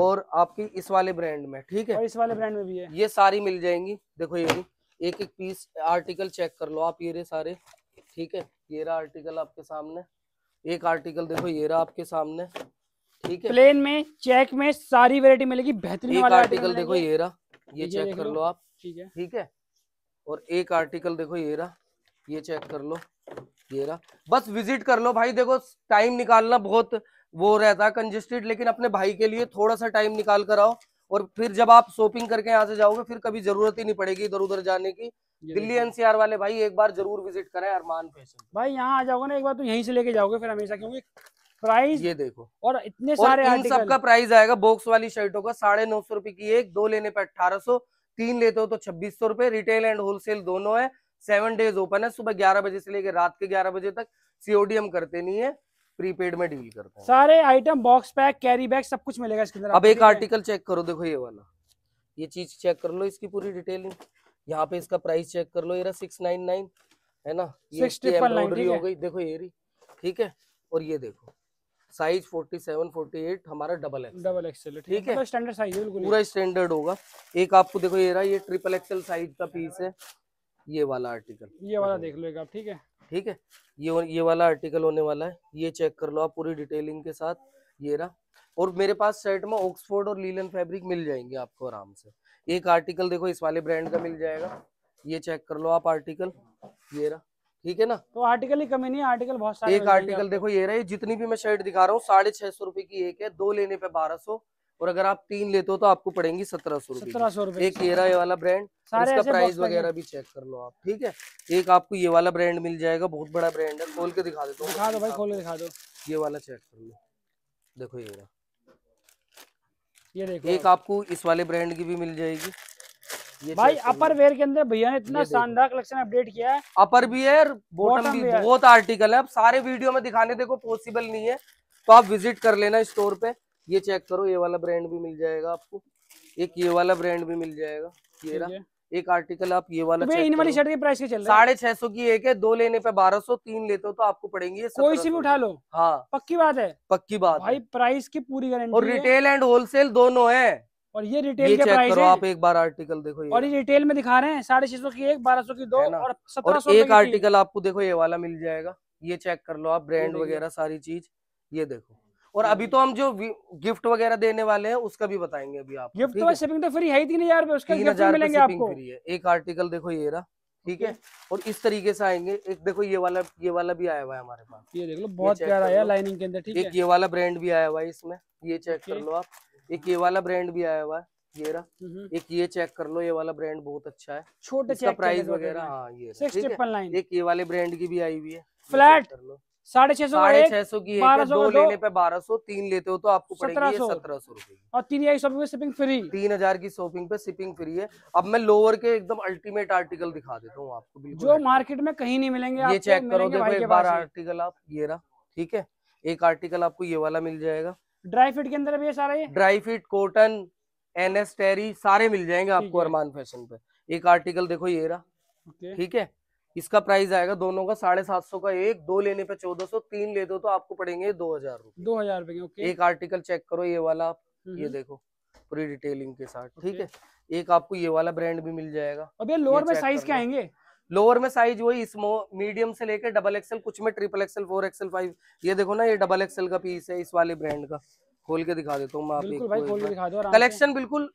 [SPEAKER 1] और आपकी इस वाले ब्रांड में ठीक है और इस वाले ब्रांड में भी है ये सारी मिल जाएंगी देखो ये एक एक पीस आर्टिकल चेक कर लो आप ये रे सारे ठीक है ये रहा आर्टिकल आपके सामने एक आर्टिकल देखो ये रहा आपके सामने ठीक है प्लेन
[SPEAKER 2] में चेक में सारी वेरायटी मिलेगी बेहतरीन एक आर्टिकल देखो ये रहा ये चेक कर लो आप
[SPEAKER 1] ठीक है ठीक है और एक आर्टिकल देखो ये रहा ये चेक कर लो ये रहा बस विजिट कर लो भाई देखो टाइम निकालना बहुत वो रहता है कंजेस्टेड लेकिन अपने भाई के लिए थोड़ा सा टाइम निकाल कर आओ और फिर जब आप शॉपिंग करके यहाँ से जाओगे फिर कभी जरूरत ही नहीं पड़ेगी इधर उधर जाने की दिल्ली एनसीआर वाले भाई एक बार जरूर विजिट करें अरमान फैशन भाई यहाँ आ जाओगे ना एक बार तो यहीं से लेके जाओगे फिर हमेशा क्योंकि प्राइस ये देखो और इतने सारे और इन सबका प्राइस आएगा बॉक्स वाली शर्टों का साढ़े नौ सौ रुपए की एक दो लेने पर अठारह सौ तीन लेते हो तो छब्बीस सौ रुपए रिटेल एंड होलसेल दोनों है सेवन डेज ओपन है सुबह ग्यारह बजे से लेकर रात के ग्यारह बजे तक सीओडीएम करते नहीं है प्रीपेड में डील करते हैं
[SPEAKER 2] सारे item box pack carry bag सब कुछ मिलेगा इसके अंदर अब एक आर्टिकल
[SPEAKER 1] चेक करो देखो ये वाला ये चीज चेक कर लो इसकी पूरी डिटेलिंग यहाँ पे इसका प्राइस चेक कर लो ये सिक्स नाइन नाइन है ना ये हो गई देखो ये रही ठीक है और ये देखो size forty seven forty eight हमारा डबल एक्सल डबल एक्सल ठीक है स्टैंडर्ड साइज है मतलब पूरा स्टैंडर्ड होगा एक आपको देखो ये रहा ये ट्रिपल एक्सल साइज का पीस है ये वाला आर्टिकल ये वाला देख लो एक आप ठीक है ठीक है ये ये वाला आर्टिकल होने वाला है ये चेक कर लो आप पूरी डिटेलिंग के साथ ये रहा और मेरे पास शर्ट में ऑक्सफोर्ड और लीलन फैब्रिक मिल जाएंगे आपको आराम से एक आर्टिकल देखो इस वाले ब्रांड का मिल जाएगा ये चेक कर लो आप आर्टिकल ये रहा ठीक है ना तो आर्टिकल ही
[SPEAKER 2] कमी नहीं आर्टिकल बहुत
[SPEAKER 1] सारे एक आर्टिकल देखो ये रहा जितनी भी मैं शर्ट दिखा रहा हूँ साढ़े छह सौ रुपए की एक है दो लेने पे बारह सौ और अगर आप तीन लेते हो तो आपको पड़ेंगी सत्रह सौ सत्रह सौ एक रहा ये वाला ब्रांड इसका प्राइस वगैरह भी चेक कर लो आप ठीक है एक आपको ये वाला ब्रांड मिल जाएगा बहुत बड़ा ब्रांड है खोल के दिखा देता हूँ दिखा दो भाई खोल के दिखा दो ये वाला चेक कर लो देखो येरा ये देखो एक आपको इस वाले ब्रांड की भी मिल जाएगी भाई अपर वेयर के अंदर भैया ने इतना शानदार
[SPEAKER 2] कलेक्शन अपडेट किया है
[SPEAKER 1] अपर भी है बॉटम भी बहुत आर्टिकल है अब सारे वीडियो में दिखाने देखो पॉसिबल नहीं है तो आप विजिट कर लेना स्टोर पे ये चेक करो ये वाला ब्रांड भी मिल जाएगा आपको एक ये वाला ब्रांड भी मिल जाएगा ये रहा एक आर्टिकल आप ये वाला तो इन वाली शर्ट के प्राइस चल साढ़े छह सौ की एक है दो लेने पे बारह सौ तीन लेते हो तो आपको पड़ेंगे कोई सी भी उठा लो हाँ पक्की बात है पक्की बात भाई प्राइस की पूरी गारंटी और रिटेल एंड होलसेल दोनों है और ये रिटेल ये के प्राइस करो आप एक बार आर्टिकल देखो ये और ये
[SPEAKER 2] रिटेल में दिखा रहे हैं साढ़े छह सौ की एक बारह सौ की दो और सत्रह एक आर्टिकल
[SPEAKER 1] आपको देखो ये वाला मिल जाएगा ये चेक कर लो आप ब्रांड वगैरह सारी चीज ये देखो और हाँ। अभी तो हम जो गिफ्ट वगैरह देने वाले हैं उसका भी बताएंगे अभी आप गिफ्ट तो शिपिंग तो फ्री है तीन हजार उसका गिफ्ट मिलेंगे आपको एक आर्टिकल देखो ये रहा ठीक है और इस तरीके से आएंगे एक देखो ये वाला ये वाला भी आया हुआ है हमारे पास ये देख लो बहुत प्यारा आया लाइनिंग के अंदर ठीक है एक ये वाला ब्रांड भी आया हुआ है इसमें ये चेक कर लो आप एक ये वाला ब्रांड भी आया हुआ है ये रहा हम्म, हम्म। एक ये चेक कर लो ये वाला ब्रांड बहुत अच्छा है छोटे प्राइस वगैरह हाँ ये एक ये वाले ब्रांड की भी आई हुई है फ्लैट कर लो साढ़े छह सौ साढ़े छह सौ की बारह दो लेने पे बारह सौ तीन लेते हो तो आपको पड़ेगी सत्रह सौ रुपए और तीन हजार की शॉपिंग पे शिपिंग फ्री तीन हजार की शॉपिंग पे शिपिंग फ्री है अब मैं लोअर के एकदम अल्टीमेट आर्टिकल दिखा देता हूँ आपको जो मार्केट में कहीं
[SPEAKER 2] नहीं मिलेंगे ये चेक करो देखो एक बार
[SPEAKER 1] आर्टिकल आप ये रहा ठीक है एक आर्टिकल आपको ये वाला मिल जाएगा ड्राई फिट के अंदर भी सारा ये dry fit cotton N S terry सारे मिल जाएंगे आपको अरमान फैशन पे एक आर्टिकल देखो ये रहा ठीक है इसका प्राइस आएगा दोनों का साढ़े सात सौ का एक दो लेने पे चौदह सौ तीन ले दो तो आपको पड़ेंगे दो हजार रूपए दो हजार रूपए एक आर्टिकल चेक करो ये वाला आप ये हम्म। देखो पूरी डिटेलिंग के साथ ठीक है एक आपको ये वाला ब्रांड भी मिल जाएगा अब ये लोअर में साइज क्या आएंगे लोअर में साइज वही स्मो मीडियम से लेकर डबल एक्सएल कुछ में triple XL four XL five ये देखो ना ये डबल एक्सएल का पीस है इस वाले ब्रांड का खोल के दिखा देता हूँ मैं आप कलेक्शन बिल्कुल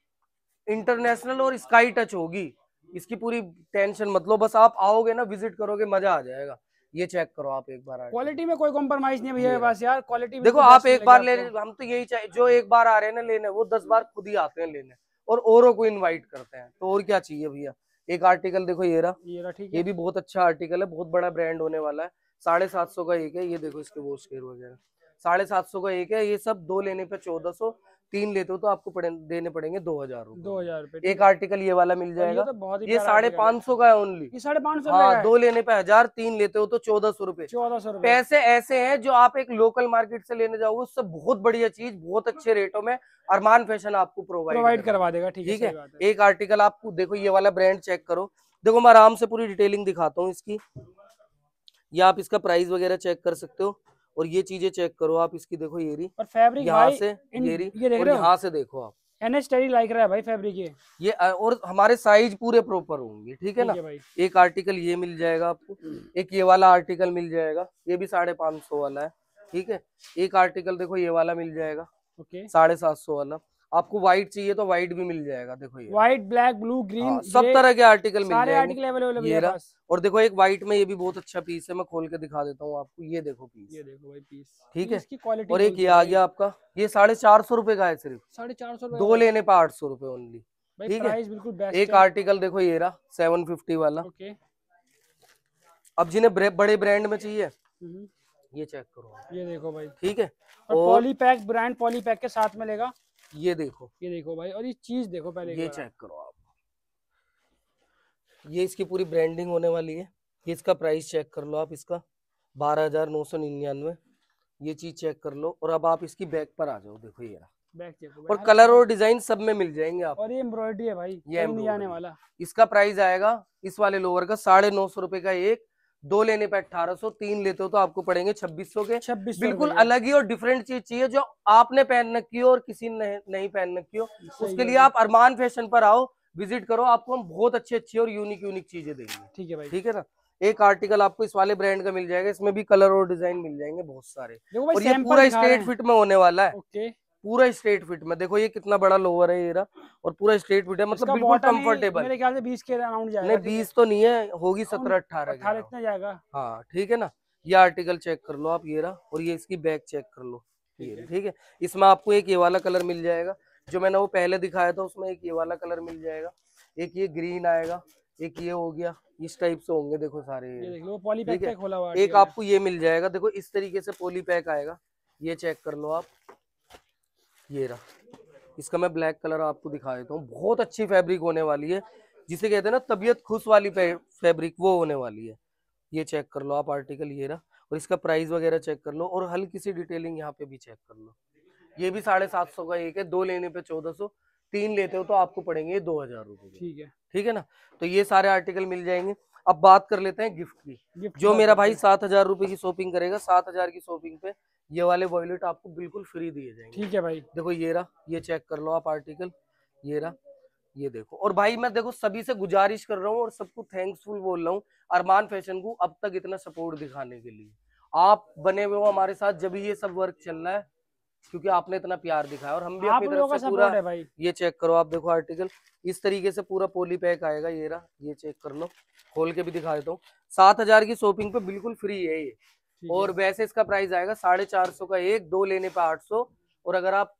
[SPEAKER 1] इंटरनेशनल और स्काई टच होगी इसकी पूरी टेंशन मतलब बस आप आओगे ना विजिट करोगे मजा आ जाएगा ये चेक करो आप एक बार क्वालिटी में कोई कॉम्प्रोमाइज नहीं भैया पास यार क्वालिटी देखो तो आप एक बार ले हम तो यही चाहे जो एक बार आ रहे हैं ना लेने वो दस बार खुद ही आते हैं लेने और औरों को इनवाइट करते हैं तो और क्या चाहिए भैया एक आर्टिकल देखो ये रहा ये रहा ठीक ये भी बहुत अच्छा आर्टिकल है बहुत बड़ा ब्रांड होने वाला है साढ़े सात सौ का एक है ये देखो इसके वो स्केर वगैरह साढ़े सात सौ का एक है ये सब दो लेने पे चौदह सौ तीन लेते हो तो आपको पड़े, देने पड़ेंगे दो हजार
[SPEAKER 2] दो हजार एक
[SPEAKER 1] आर्टिकल ये वाला मिल जाएगा तो ये साढ़े पाँच सौ का हाँ, है ओनली साढ़े पाँच सौ दो लेने पे हजार तीन लेते हो तो चौदह सौ रूपये चौदह सौ पैसे ऐसे हैं जो आप एक लोकल मार्केट से लेने जाओगे उससे बहुत बढ़िया चीज बहुत अच्छे रेटों में अरमान फैशन आपको प्रोवाइड करवा देगा ठीक है एक आर्टिकल आपको देखो ये वाला ब्रांड चेक करो देखो मैं आराम से पूरी डिटेलिंग दिखाता हूँ इसकी या आप इसका प्राइस वगैरह चेक कर सकते हो और ये चीजें चेक करो आप इसकी देखो येरी और फैब्रिक यहाँ से येरी ये देख और यहाँ से देखो आप लाइक रहा है भाई फैब्रिक ये ये और हमारे साइज पूरे प्रॉपर होंगे ठीक है ना एक आर्टिकल ये मिल जाएगा आपको एक ये वाला आर्टिकल मिल जाएगा ये भी साढ़े पाँच सौ वाला है ठीक है एक आर्टिकल देखो ये वाला मिल जाएगा साढ़े सात सौ वाला आपको व्हाइट चाहिए तो व्हाइट भी मिल जाएगा देखो ये व्हाइट ब्लैक ब्लू ग्रीन आ, सब तरह के आर्टिकल मिल आर्टिकल अवेलेबल ये और देखो एक व्हाइट में ये भी बहुत अच्छा पीस है मैं खोल के दिखा देता हूँ आपको ये देखो पीस ये देखो भाई पीस ठीक है इसकी क्वालिटी और एक ये आ गया आपका ये साढ़े चार सौ रूपये का है सिर्फ साढ़े चार सौ दो लेने पर आठ सौ रूपये ओनली ठीक है एक आर्टिकल देखो ये रहा सेवन फिफ्टी वाला अब जिन्हें बड़े ब्रांड में चाहिए हम्म। ये चेक करो ये देखो भाई ठीक है
[SPEAKER 2] और पॉलीपैक
[SPEAKER 1] ब्रांड पॉलीपैक के साथ मिलेगा ये देखो ये देखो भाई और ये चीज देखो पहले ये चेक करो आप ये इसकी पूरी ब्रांडिंग होने वाली है ये इसका प्राइस चेक कर लो आप इसका बारह हजार नौ सौ निन्यानवे ये चीज चेक कर लो और अब आप इसकी बैक पर आ जाओ देखो ये बैक चेक और कलर और डिजाइन सब में मिल जाएंगे आप और ये एम्ब्रॉयडरी है भाई ये आने वाला इसका प्राइस आएगा इस वाले लोअर का साढ़े नौ सौ रुपए का एक दो लेने पे 1800 तीन लेते हो तो आपको पड़ेंगे 2600 के 2600 बिल्कुल अलग ही और डिफरेंट चीज चाहिए जो आपने पहन रखी हो और किसी ने नहीं पहन रखी हो उसके लिए आप अरमान फैशन पर आओ विजिट करो आपको हम बहुत अच्छी अच्छी और यूनिक यूनिक चीजें देंगे ठीक है भाई ठीक है ना एक आर्टिकल आपको इस वाले ब्रांड का मिल जाएगा इसमें भी कलर और डिजाइन मिल जाएंगे बहुत सारे और ये पूरा स्टेट फिट में होने वाला है पूरा स्ट्रेट फिट में देखो ये कितना बड़ा लोअर है येरा और पूरा स्ट्रेट फिट है मतलब बिल्कुल कंफर्टेबल मेरे
[SPEAKER 2] ख्याल से 20 के अराउंड जाएगा नहीं 20 तो
[SPEAKER 1] नहीं है होगी 17 18 18 इतना जाएगा हाँ ठीक है ना ये आर्टिकल चेक कर लो आप येरा और ये इसकी बैक चेक कर लो ये ठीक है इसमें आपको एक ये वाला कलर मिल जाएगा जो मैंने वो पहले दिखाया था उसमें एक ये वाला कलर मिल जाएगा एक ये ग्रीन आएगा एक ये हो गया इस टाइप से होंगे देखो सारे ये देख लो पॉली पैक खोला हुआ एक आपको ये मिल जाएगा देखो इस तरीके से पॉली पैक आएगा ये चेक कर लो आप ये रहा इसका मैं ब्लैक कलर आपको दिखा देता हूँ बहुत अच्छी फैब्रिक होने वाली है जिसे कहते हैं ना तबीयत खुश वाली फैब्रिक वो होने वाली है ये चेक कर लो आप आर्टिकल ये रहा और इसका प्राइस वगैरह चेक कर लो और हल्की सी डिटेलिंग यहाँ पे भी चेक कर लो ये भी साढ़े सात सौ का एक है दो लेने पे चौदह सौ तीन लेते हो तो आपको पड़ेंगे दो हजार रुपए ठीक है ठीक है ना तो ये सारे आर्टिकल मिल जाएंगे अब बात कर लेते हैं गिफ्ट की गिफ्ट जो मेरा भाई सात हजार रुपए की शॉपिंग करेगा सात हजार की शॉपिंग पे ये वाले वॉयलेट तो आपको बिल्कुल फ्री दिए जाएंगे ठीक है भाई देखो ये रहा ये चेक कर लो आप आर्टिकल ये रहा ये देखो और भाई मैं देखो सभी से गुजारिश कर रहा हूँ और सबको थैंक्सफुल बोल रहा हूँ अरमान फैशन को अब तक इतना सपोर्ट दिखाने के लिए आप बने हुए हो हमारे साथ जब ये सब वर्क चल रहा है क्योंकि आपने इतना प्यार दिखाया और हम भी अपनी तरफ से पूरा है भाई ये चेक करो आप देखो आर्टिकल इस तरीके से पूरा पोली पैक आएगा ये रहा ये चेक कर लो खोल के भी दिखा देता हूँ सात हजार की शॉपिंग पे बिल्कुल फ्री है ये और वैसे इसका प्राइस आएगा साढ़े चार सौ का एक दो लेने पे आठ सौ और अगर आप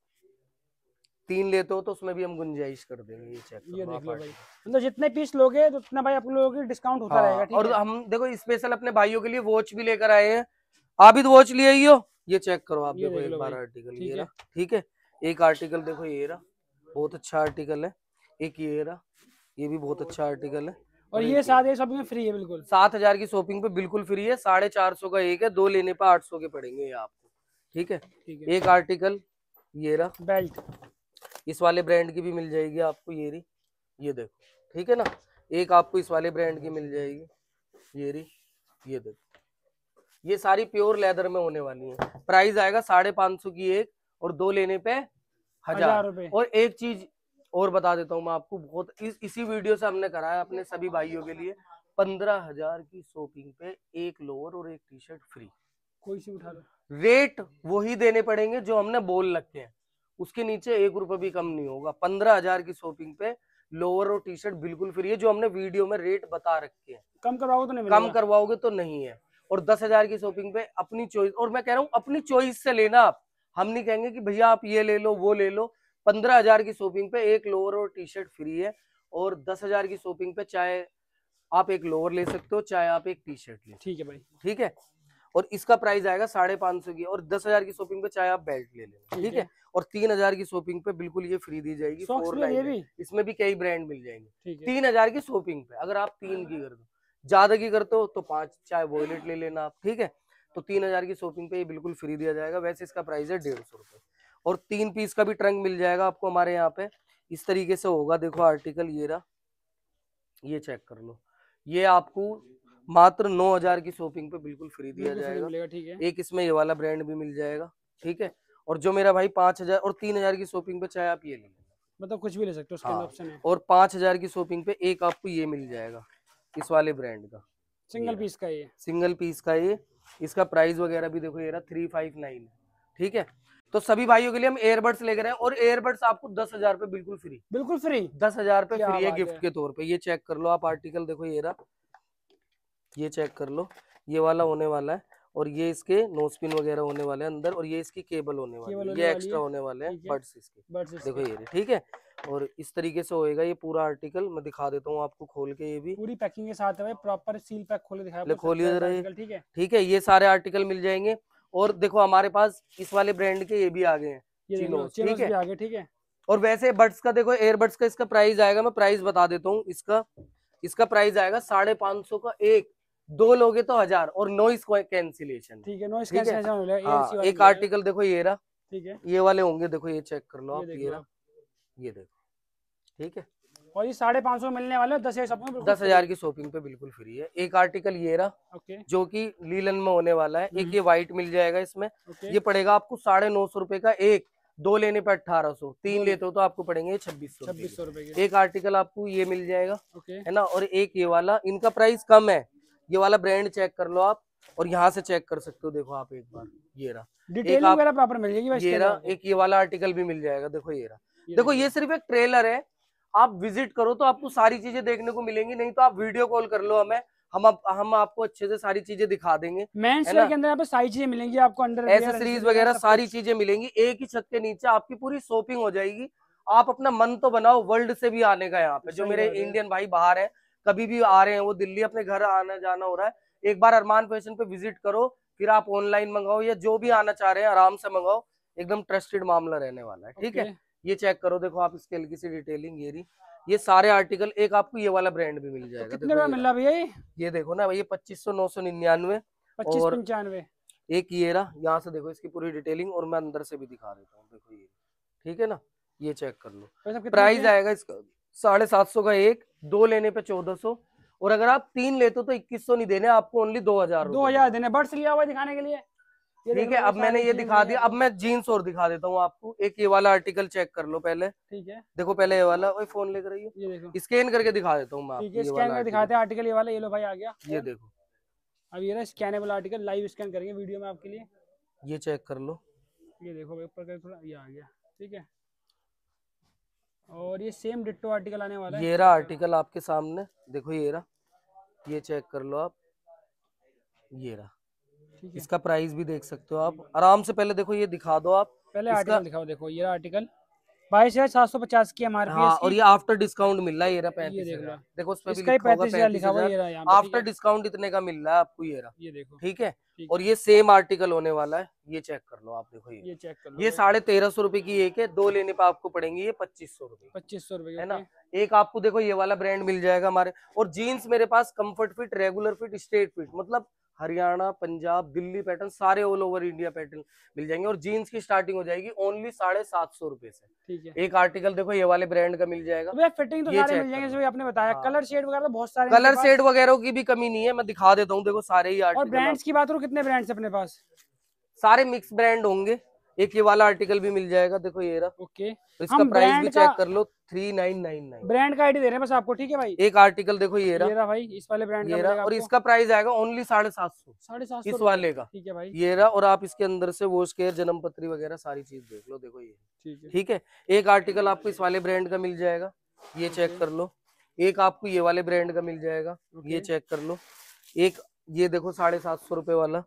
[SPEAKER 1] तीन लेते हो तो उसमें भी हम गुंजाइश कर देंगे ये चेक ये देख लो भाई तो जितने पीस लोगे तो उतना भाई आप लोगों की डिस्काउंट होता हाँ, रहेगा और हम देखो स्पेशल अपने भाइयों के लिए वॉच भी लेकर आए हैं आप भी तो वॉच लिए ही हो ये चेक करो आप देखो एक बार आर्टिकल ये रहा ठीक है एक आर्टिकल देखो ये रहा बहुत अच्छा आर्टिकल है एक ये रहा ये भी बहुत अच्छा आर्टिकल है और ये सात ये सब में फ्री है बिल्कुल सात हजार की शॉपिंग पे बिल्कुल फ्री है साढ़े चार सौ का एक है दो लेने पर आठ सौ के पड़ेंगे ये आपको ठीक है एक आर्टिकल ये रहा बेल्ट इस वाले ब्रांड की भी मिल जाएगी आपको ये रही ये देखो ठीक है ना एक आपको इस वाले ब्रांड की मिल जाएगी ये रही ये देखो ये सारी प्योर लेदर में होने वाली है प्राइस आएगा साढ़े पाँच सौ की एक और दो लेने पे हजार, हजार और एक चीज और बता देता हूँ मैं आपको बहुत इस, इसी वीडियो से हमने कराया अपने सभी भाइयों के लिए पंद्रह हजार की शॉपिंग पे एक लोअर और एक टी शर्ट फ्री कोई सी उठा रेट वही देने पड़ेंगे जो हमने बोल रखे हैं उसके नीचे एक रुपये भी कम नहीं होगा पंद्रह हजार की शॉपिंग पे लोअर और टी शर्ट बिल्कुल फ्री है जो हमने वीडियो में रेट बता रखे हैं कम करवाओगे तो नहीं कम करवाओगे तो नहीं है और दस हजार की शॉपिंग पे अपनी चॉइस और मैं कह रहा हूँ अपनी चॉइस से लेना आप हम नहीं कहेंगे कि भैया आप ये ले लो वो ले लो पंद्रह हजार की शॉपिंग पे एक लोअर और टी शर्ट फ्री है और दस हजार की शॉपिंग पे चाहे आप एक लोअर ले सकते हो चाहे आप एक टी शर्ट ले ठीक है भाई ठीक है और इसका प्राइस आएगा साढ़े पाँच सौ की और दस हजार की शॉपिंग पे चाहे आप बेल्ट ले लेना ठीक है और तीन हजार की शॉपिंग पे बिल्कुल ये फ्री दी जाएगी फोर नाइन इसमें भी कई ब्रांड मिल जाएंगे तीन हजार की शॉपिंग पे अगर आप तीन की कर दो ज्यादा की करते हो तो पांच चाहे वॉयलेट ले लेना आप ठीक है तो तीन हजार की शॉपिंग पे ये बिल्कुल फ्री दिया जाएगा वैसे इसका प्राइस है डेढ़ सौ रुपए और तीन पीस का भी ट्रंक मिल जाएगा आपको हमारे यहाँ पे इस तरीके से होगा देखो आर्टिकल ये रहा ये चेक कर लो ये आपको मात्र नौ हजार की शॉपिंग पे बिल्कुल फ्री दिया जाएगा ठीक है एक इसमें ये वाला ब्रांड भी मिल जाएगा ठीक है और जो मेरा भाई पांच हजार और तीन हजार की शॉपिंग पे चाहे आप ये ले
[SPEAKER 2] मतलब कुछ भी ले सकते हो ऑप्शन हाँ। है
[SPEAKER 1] और पांच हजार की शॉपिंग पे एक आपको ये मिल जाएगा इस वाले ब्रांड का सिंगल पीस का ये सिंगल पीस का ये इसका प्राइस वगैरह भी देखो ये थ्री फाइव नाइन ठीक है तो सभी भाइयों के लिए हम एयरबड्स रहे हैं और एयरबड्स आपको दस हजार रूपए बिल्कुल फ्री बिल्कुल फ्री दस हजार रूपए फ्री है गिफ्ट के तौर पे ये चेक कर लो आप आर्टिकल देखो ये रहा ये चेक कर लो ये वाला होने वाला है और ये इसके नोस्पिन वगैरह होने वाले हैं अंदर और ये इसकी केबल होने वाली है ये एक्स्ट्रा होने वाले हैं बर्ड्स इसके देखो ये ठीक है और इस तरीके से होएगा ये पूरा आर्टिकल मैं दिखा देता हूँ आपको खोल के ये भी पूरी पैकिंग के साथ है प्रॉपर सील पैक खोले दिखाया खोलिए ठीक है ठीक है ये सारे आर्टिकल मिल जाएंगे और देखो हमारे पास इस वाले ब्रांड के ये भी आ गए हैं ठीक है ठीक है और वैसे बड्स का देखो एयरबड्स का इसका प्राइस आएगा मैं प्राइस बता देता हूँ इसका इसका प्राइस आएगा साढ़े पांच सौ का एक दो लोगे तो हजार और नॉइस कैंसिलेशन ठीक है नॉइस कैंसिलेशन हाँ, एक आर्टिकल देखो ये रहा ठीक है ये वाले होंगे देखो ये चेक कर लो आप ये रहा ये देखो ठीक है
[SPEAKER 2] और ये साढ़े पाँच सौ मिलने वाले दस हजार शॉपिंग दस हजार की
[SPEAKER 1] शॉपिंग पे बिल्कुल फ्री है एक आर्टिकल ये रहा ओके। जो कि लीलन में होने वाला है एक हम्म। ये व्हाइट मिल जाएगा इसमें ये पड़ेगा आपको साढ़े नौ सौ रूपये का एक दो लेने पे अट्ठारह सौ तीन लेते हो तो आपको पड़ेंगे छब्बीस सौ छब्बीस सौ रूपये एक आर्टिकल आपको ये मिल जाएगा है ना और एक ये वाला इनका प्राइस कम है ये वाला ब्रांड चेक कर लो आप और यहाँ से चेक कर सकते हो देखो आप एक बार ये रहा डिटेल वगैरह प्रॉपर मिल जाएगी ये रहा एक ये वाला आर्टिकल भी मिल जाएगा देखो ये रहा देखो ये सिर्फ एक ट्रेलर है आप विजिट करो तो आपको सारी चीजें देखने को मिलेंगी नहीं तो आप वीडियो कॉल कर लो हमें हम आप, हम आपको अच्छे से सारी चीजें दिखा देंगे के
[SPEAKER 2] अंदर पे सारी चीजें मिलेंगी आपको अंडर एसेसरीज वगैरह
[SPEAKER 1] सारी चीजें मिलेंगी एक ही छत के नीचे आपकी पूरी शॉपिंग हो जाएगी आप अपना मन तो बनाओ वर्ल्ड से भी आने का यहाँ पे जो मेरे इंडियन भाई बाहर है कभी भी आ रहे हैं वो दिल्ली अपने घर आना जाना हो रहा है एक बार अरमान फैशन पे विजिट करो फिर आप ऑनलाइन मंगाओ या जो भी आना चाह रहे हैं आराम से मंगाओ एकदम ट्रस्टेड मामला रहने वाला है ठीक है ये चेक करो देखो आप स्केल की सी डिटेलिंग ये रही ये सारे आर्टिकल एक आपको ये वाला ब्रांड भी मिल तो जाएगा तो कितने में मिला भैया ये ये देखो ना भैया पच्चीस सौ नौ सौ निन्यानवे पच्चीस पंचानवे एक ये रहा यहाँ से देखो इसकी पूरी डिटेलिंग और मैं अंदर से भी दिखा देता हूँ देखो ये ठीक है ना ये चेक कर लो प्राइस आएगा इसका साढ़े सात सौ का एक दो लेने पे चौदह सौ और अगर आप तीन लेते हो तो इक्कीस सौ नहीं देने आपको ओनली दो हजार दो हजार देने बर्ड्स लिया हुआ दिखाने के लिए
[SPEAKER 2] ठीक है अब मैंने ये दिखा दिया अब मैं
[SPEAKER 1] जीन्स और दिखा देता हूँ आपको एक ये वाला आर्टिकल चेक कर लो पहले ठीक है देखो पहले ये वाला वही
[SPEAKER 2] फोन लेकर आइए
[SPEAKER 1] स्कैन करके दिखा देता हूँ स्कैन करके दिखाते
[SPEAKER 2] हैं आर्टिकल ये वाला ये लो भाई आ गया ये
[SPEAKER 1] देखो अब
[SPEAKER 2] ये ना स्कैनेबल आर्टिकल लाइव स्कैन करेंगे वीडियो में आपके लिए
[SPEAKER 1] ये चेक कर लो
[SPEAKER 2] ये देखो भाई ऊपर थोड़ा ये आ गया ठीक है और ये सेम डिट्टो आर्टिकल आने वाला है ये रहा
[SPEAKER 1] आर्टिकल आपके सामने देखो ये रहा ये चेक कर लो आप ये रहा इसका प्राइस भी देख सकते हो आप आराम से पहले देखो ये दिखा दो आप पहले आर्टिकल दिखाओ देखो ये आर्टिकल बाईस हजार सात सौ पचास की एम आर हाँ, और ये आफ्टर डिस्काउंट मिल रहा है ये रहा देखो उस पर पैंतीस आफ्टर डिस्काउंट इतने का मिल रहा है आपको ये रहा ये देखो ठीक है और ये सेम आर्टिकल होने वाला है ये चेक कर लो आप देखो ये चेक कर लो ये साढ़े तेरह सौ रूपये की एक है दो लेने पे आपको पड़ेंगे ये पच्चीस सौ रूपये पच्चीस सौ रूपये है ना एक आपको देखो ये वाला ब्रांड मिल जाएगा हमारे और जीन्स मेरे पास comfort fit regular fit straight fit मतलब हरियाणा पंजाब दिल्ली पैटर्न सारे ऑल ओवर इंडिया पैटर्न मिल जाएंगे और जीन्स की स्टार्टिंग हो जाएगी ओनली साढ़े सात सौ रुपए से ठीक है एक आर्टिकल देखो ये वाले ब्रांड का मिल जाएगा तो फिटिंग तो सारे मिल
[SPEAKER 2] जाएंगे जो आपने बताया कलर हाँ। शेड वगैरह तो बहुत सारे कलर शेड
[SPEAKER 1] वगैरह की भी कमी नहीं है मैं दिखा देता हूँ देखो सारे ही आर्टिकल ब्रांड्स की बात करूँ कितने ब्रांड्स अपने पास सारे मिक्स ब्रांड होंगे एक ये वाला आर्टिकल भी मिल जाएगा देखो ये रहा ओके तो इसका प्राइस भी चेक कर लो three nine nine nine
[SPEAKER 2] brand का आईडी दे रहे हैं बस आपको ठीक है भाई
[SPEAKER 1] एक आर्टिकल देखो ये रहा ये रहा
[SPEAKER 2] भाई इस वाले ब्रांड का रहा और इसका
[SPEAKER 1] प्राइस आएगा ओनली साढ़े सात सौ
[SPEAKER 2] साढ़े सात इस वाले का ठीक है भाई
[SPEAKER 1] ये रहा और आप इसके अंदर से वो स्केयर जन्म पत्री वगैरह सारी चीज देख लो देखो ये ठीक है ठीक है एक आर्टिकल आपको इस वाले ब्रांड का मिल जाएगा ये चेक कर लो एक आपको ये वाले ब्रांड का मिल जाएगा ये चेक कर लो एक ये देखो साढ़े सात सौ रूपये वाला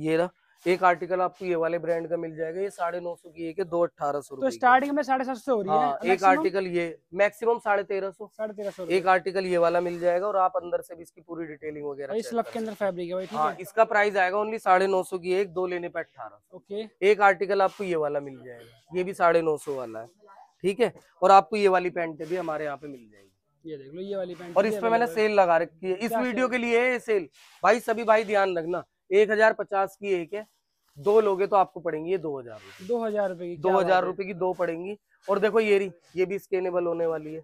[SPEAKER 1] ये रहा एक आर्टिकल आपको ये वाले ब्रांड का मिल जाएगा ये साढ़े नौ सौ की एक है दो अठारह सौ तो
[SPEAKER 2] स्टार्टिंग में साढ़े सात सौ हो रही है हाँ, एक आर्टिकल
[SPEAKER 1] ये मैक्सिमम साढ़े तेरह सौ साढ़े तेरह सौ एक आर्टिकल ये वाला मिल जाएगा और आप अंदर से भी इसकी पूरी डिटेलिंग वगैरह इस लब के अंदर फैब्रिक है हाँ, इसका प्राइस आएगा ओनली साढ़े नौ सौ की एक दो लेने पे अठारह ओके एक आर्टिकल आपको ये वाला मिल जाएगा ये भी साढ़े नौ सौ वाला है ठीक है और आपको ये वाली पैंट भी हमारे यहाँ पे मिल जाएगी ये देख लो ये वाली पैंट और इस पे मैंने सेल लगा रखी है इस वीडियो के लिए सेल भाई सभी भाई ध्यान रखना एक हजार पचास की एक है दो लोगे तो आपको पड़ेंगी ये दो हजार रूपए दो हजार रूपए की दो हजार रूपए की दो पड़ेंगी और देखो ये री ये भी स्केलेबल होने वाली है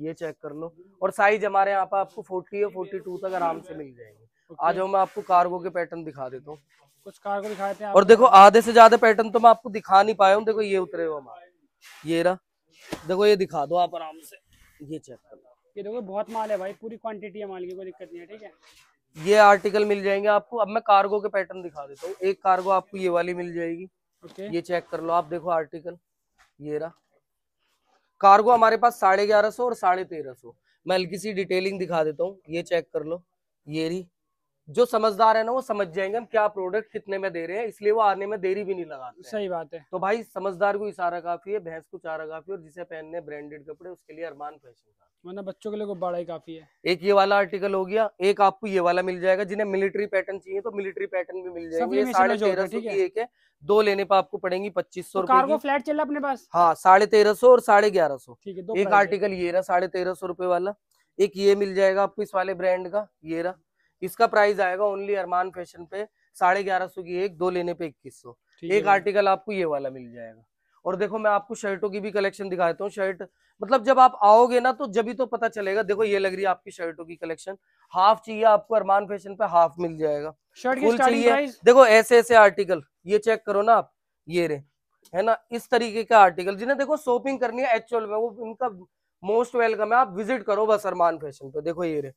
[SPEAKER 1] ये चेक कर लो और साइज हमारे यहाँ पर आपको फोर्टी या फोर्टी टू तक आराम से मिल जाएंगे आज मैं आपको कार्गो के पैटर्न दिखा देता हूँ कुछ कार्गो दिखाते हैं और देखो आधे से ज्यादा पैटर्न तो मैं आपको दिखा नहीं पाया हूँ देखो ये उतरे हो हमारे ये रहा देखो ये दिखा दो आप आराम से ये चेक कर लो
[SPEAKER 2] ये देखो बहुत माल है भाई पूरी क्वांटिटी है माल की कोई दिक्कत नहीं है ठीक है
[SPEAKER 1] ये आर्टिकल मिल जाएंगे आपको अब मैं कार्गो के पैटर्न दिखा देता हूँ एक कार्गो आपको ये वाली मिल जाएगी ये चेक कर लो आप देखो आर्टिकल ये रहा कार्गो हमारे पास साढ़े ग्यारह सौ और साढ़े तेरह सौ मैं हल्की सी डिटेलिंग दिखा देता हूँ ये चेक कर लो ये रही जो समझदार है ना वो समझ जाएंगे हम क्या प्रोडक्ट कितने में दे रहे हैं इसलिए वो आने में देरी भी नहीं लगा सही बात है तो भाई समझदार को इशारा काफी है भैंस को चारा काफी और जिसे पहनने ब्रांडेड कपड़े उसके लिए अरमान फैशन काफी मतलब बच्चों के लिए बड़ा ही काफी है एक ये वाला आर्टिकल हो गया एक आपको ये वाला मिल जाएगा जिन्हें मिलिट्री पैटर्न चाहिए तो मिलिट्री पैटर्न भी मिल जाएंगे साढ़े तेरह सौ की एक है दो लेने पर आपको पड़ेंगी पच्चीस सौ तो कार्गो
[SPEAKER 2] फ्लैट चला अपने पास
[SPEAKER 1] हाँ साढ़े तेरह सौ और साढ़े ग्यारह सौ एक आर्टिकल ये रहा साढ़े तेरह सौ रूपये वाला एक ये मिल जाएगा आपको इस वाले ब्रांड का ये रहा इसका प्राइस आएगा ओनली अरमान फैशन पे साढ़े ग्यारह सौ की एक दो लेने पे इक्कीस सौ एक आर्टिकल आपको ये वाला मिल जाएगा और देखो मैं आपको शर्टों की भी कलेक्शन दिखा देता हूँ शर्ट मतलब जब आप आओगे ना तो जब ही तो पता चलेगा देखो ये लग रही है आपकी शर्टों की कलेक्शन हाफ चाहिए आपको अरमान फैशन पे हाफ मिल जाएगा शर्ट फुल चाहिए देखो ऐसे ऐसे आर्टिकल ये चेक करो ना आप ये रे है ना इस तरीके का आर्टिकल जिन्हें देखो शॉपिंग करनी है एक्चुअल में वो इनका मोस्ट वेलकम है आप विजिट करो बस अरमान फैशन पे देखो ये रे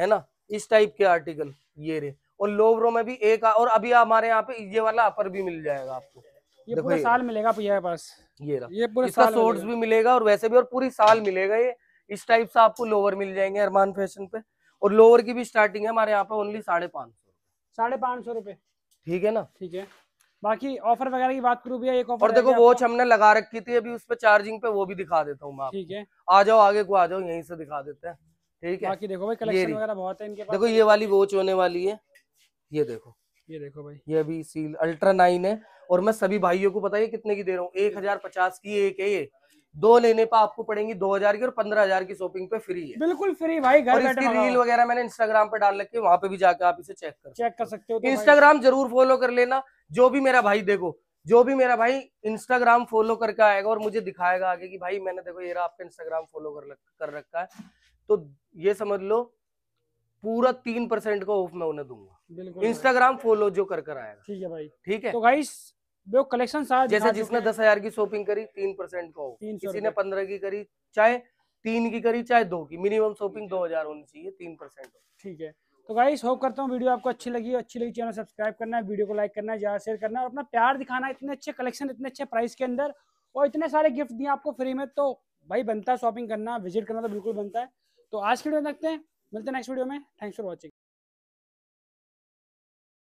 [SPEAKER 1] है ना इस टाइप के आर्टिकल ये रे और लोवरों में भी एक और अभी हमारे यहाँ पे ये वाला अपर भी मिल जाएगा आपको ये पूरा साल मिलेगा भैया पास ये रहा ये पूरा साल शोर्ट्स भी मिलेगा और वैसे भी और पूरी साल मिलेगा ये इस टाइप से आपको लोवर मिल जाएंगे अरमान फैशन पे और लोवर की भी स्टार्टिंग है हमारे यहाँ पे ओनली साढ़े पाँच सौ
[SPEAKER 2] साढ़े पाँच सौ रुपए
[SPEAKER 1] ठीक है ना ठीक है
[SPEAKER 2] बाकी ऑफर वगैरह की बात करूँ भैया एक ऑफर और देखो वॉच हमने
[SPEAKER 1] लगा रखी थी अभी उस पर चार्जिंग पे वो भी दिखा देता हूँ मैं ठीक है आ जाओ आगे को आ जाओ यहीं से दिखा देते हैं ठीक है बाकी देखो भाई कलेक्शन वगैरह
[SPEAKER 2] बहुत है इनके पास देखो
[SPEAKER 1] ये वाली वॉच होने वाली है ये देखो ये देखो भाई ये भी सील अल्ट्रा नाइन है और मैं सभी भाइयों को बताइए कितने की दे रहा हूँ एक हजार पचास की एक है ये दो लेने पर आपको पड़ेंगी दो हजार की और पंद्रह हजार की शॉपिंग पे फ्री है
[SPEAKER 2] बिल्कुल फ्री भाई घर और इसकी रील वगैरह
[SPEAKER 1] मैंने इंस्टाग्राम पे डाल रखी है वहां पे भी जाकर आप इसे चेक कर चेक कर सकते हो तो इंस्टाग्राम जरूर फॉलो कर लेना जो भी मेरा भाई देखो जो भी मेरा भाई इंस्टाग्राम फॉलो करके आएगा और मुझे दिखाएगा आगे की भाई मैंने देखो ये आपका इंस्टाग्राम फॉलो कर रखा है तो ये समझ लो पूरा तीन परसेंट का ऑफ मैं उन्हें दूंगा इंस्टाग्राम फॉलो जो कर कर आएगा ठीक है भाई ठीक है तो गाइस वो कलेक्शन जैसे जिसने दस हजार की शॉपिंग करी तीन परसेंट का ऑफ किसी ने पंद्रह की करी चाहे तीन की करी चाहे दो की मिनिमम शॉपिंग दो हजार होनी चाहिए तीन परसेंट ठीक है तो गाइस होप करता हूँ वीडियो आपको अच्छी लगी अच्छी
[SPEAKER 2] लगी चैनल सब्सक्राइब करना है वीडियो को लाइक करना है ज़्यादा शेयर करना है और अपना प्यार दिखाना इतने अच्छे कलेक्शन इतने अच्छे प्राइस के अंदर और इतने सारे गिफ्ट दिए आपको फ्री में तो भाई बनता है शॉपिंग करना विजिट करना तो बिल्कुल बनता है
[SPEAKER 1] तो आज की वीडियो देखते हैं मिलते हैं नेक्स्ट वीडियो में थैंक्स फॉर वॉचिंग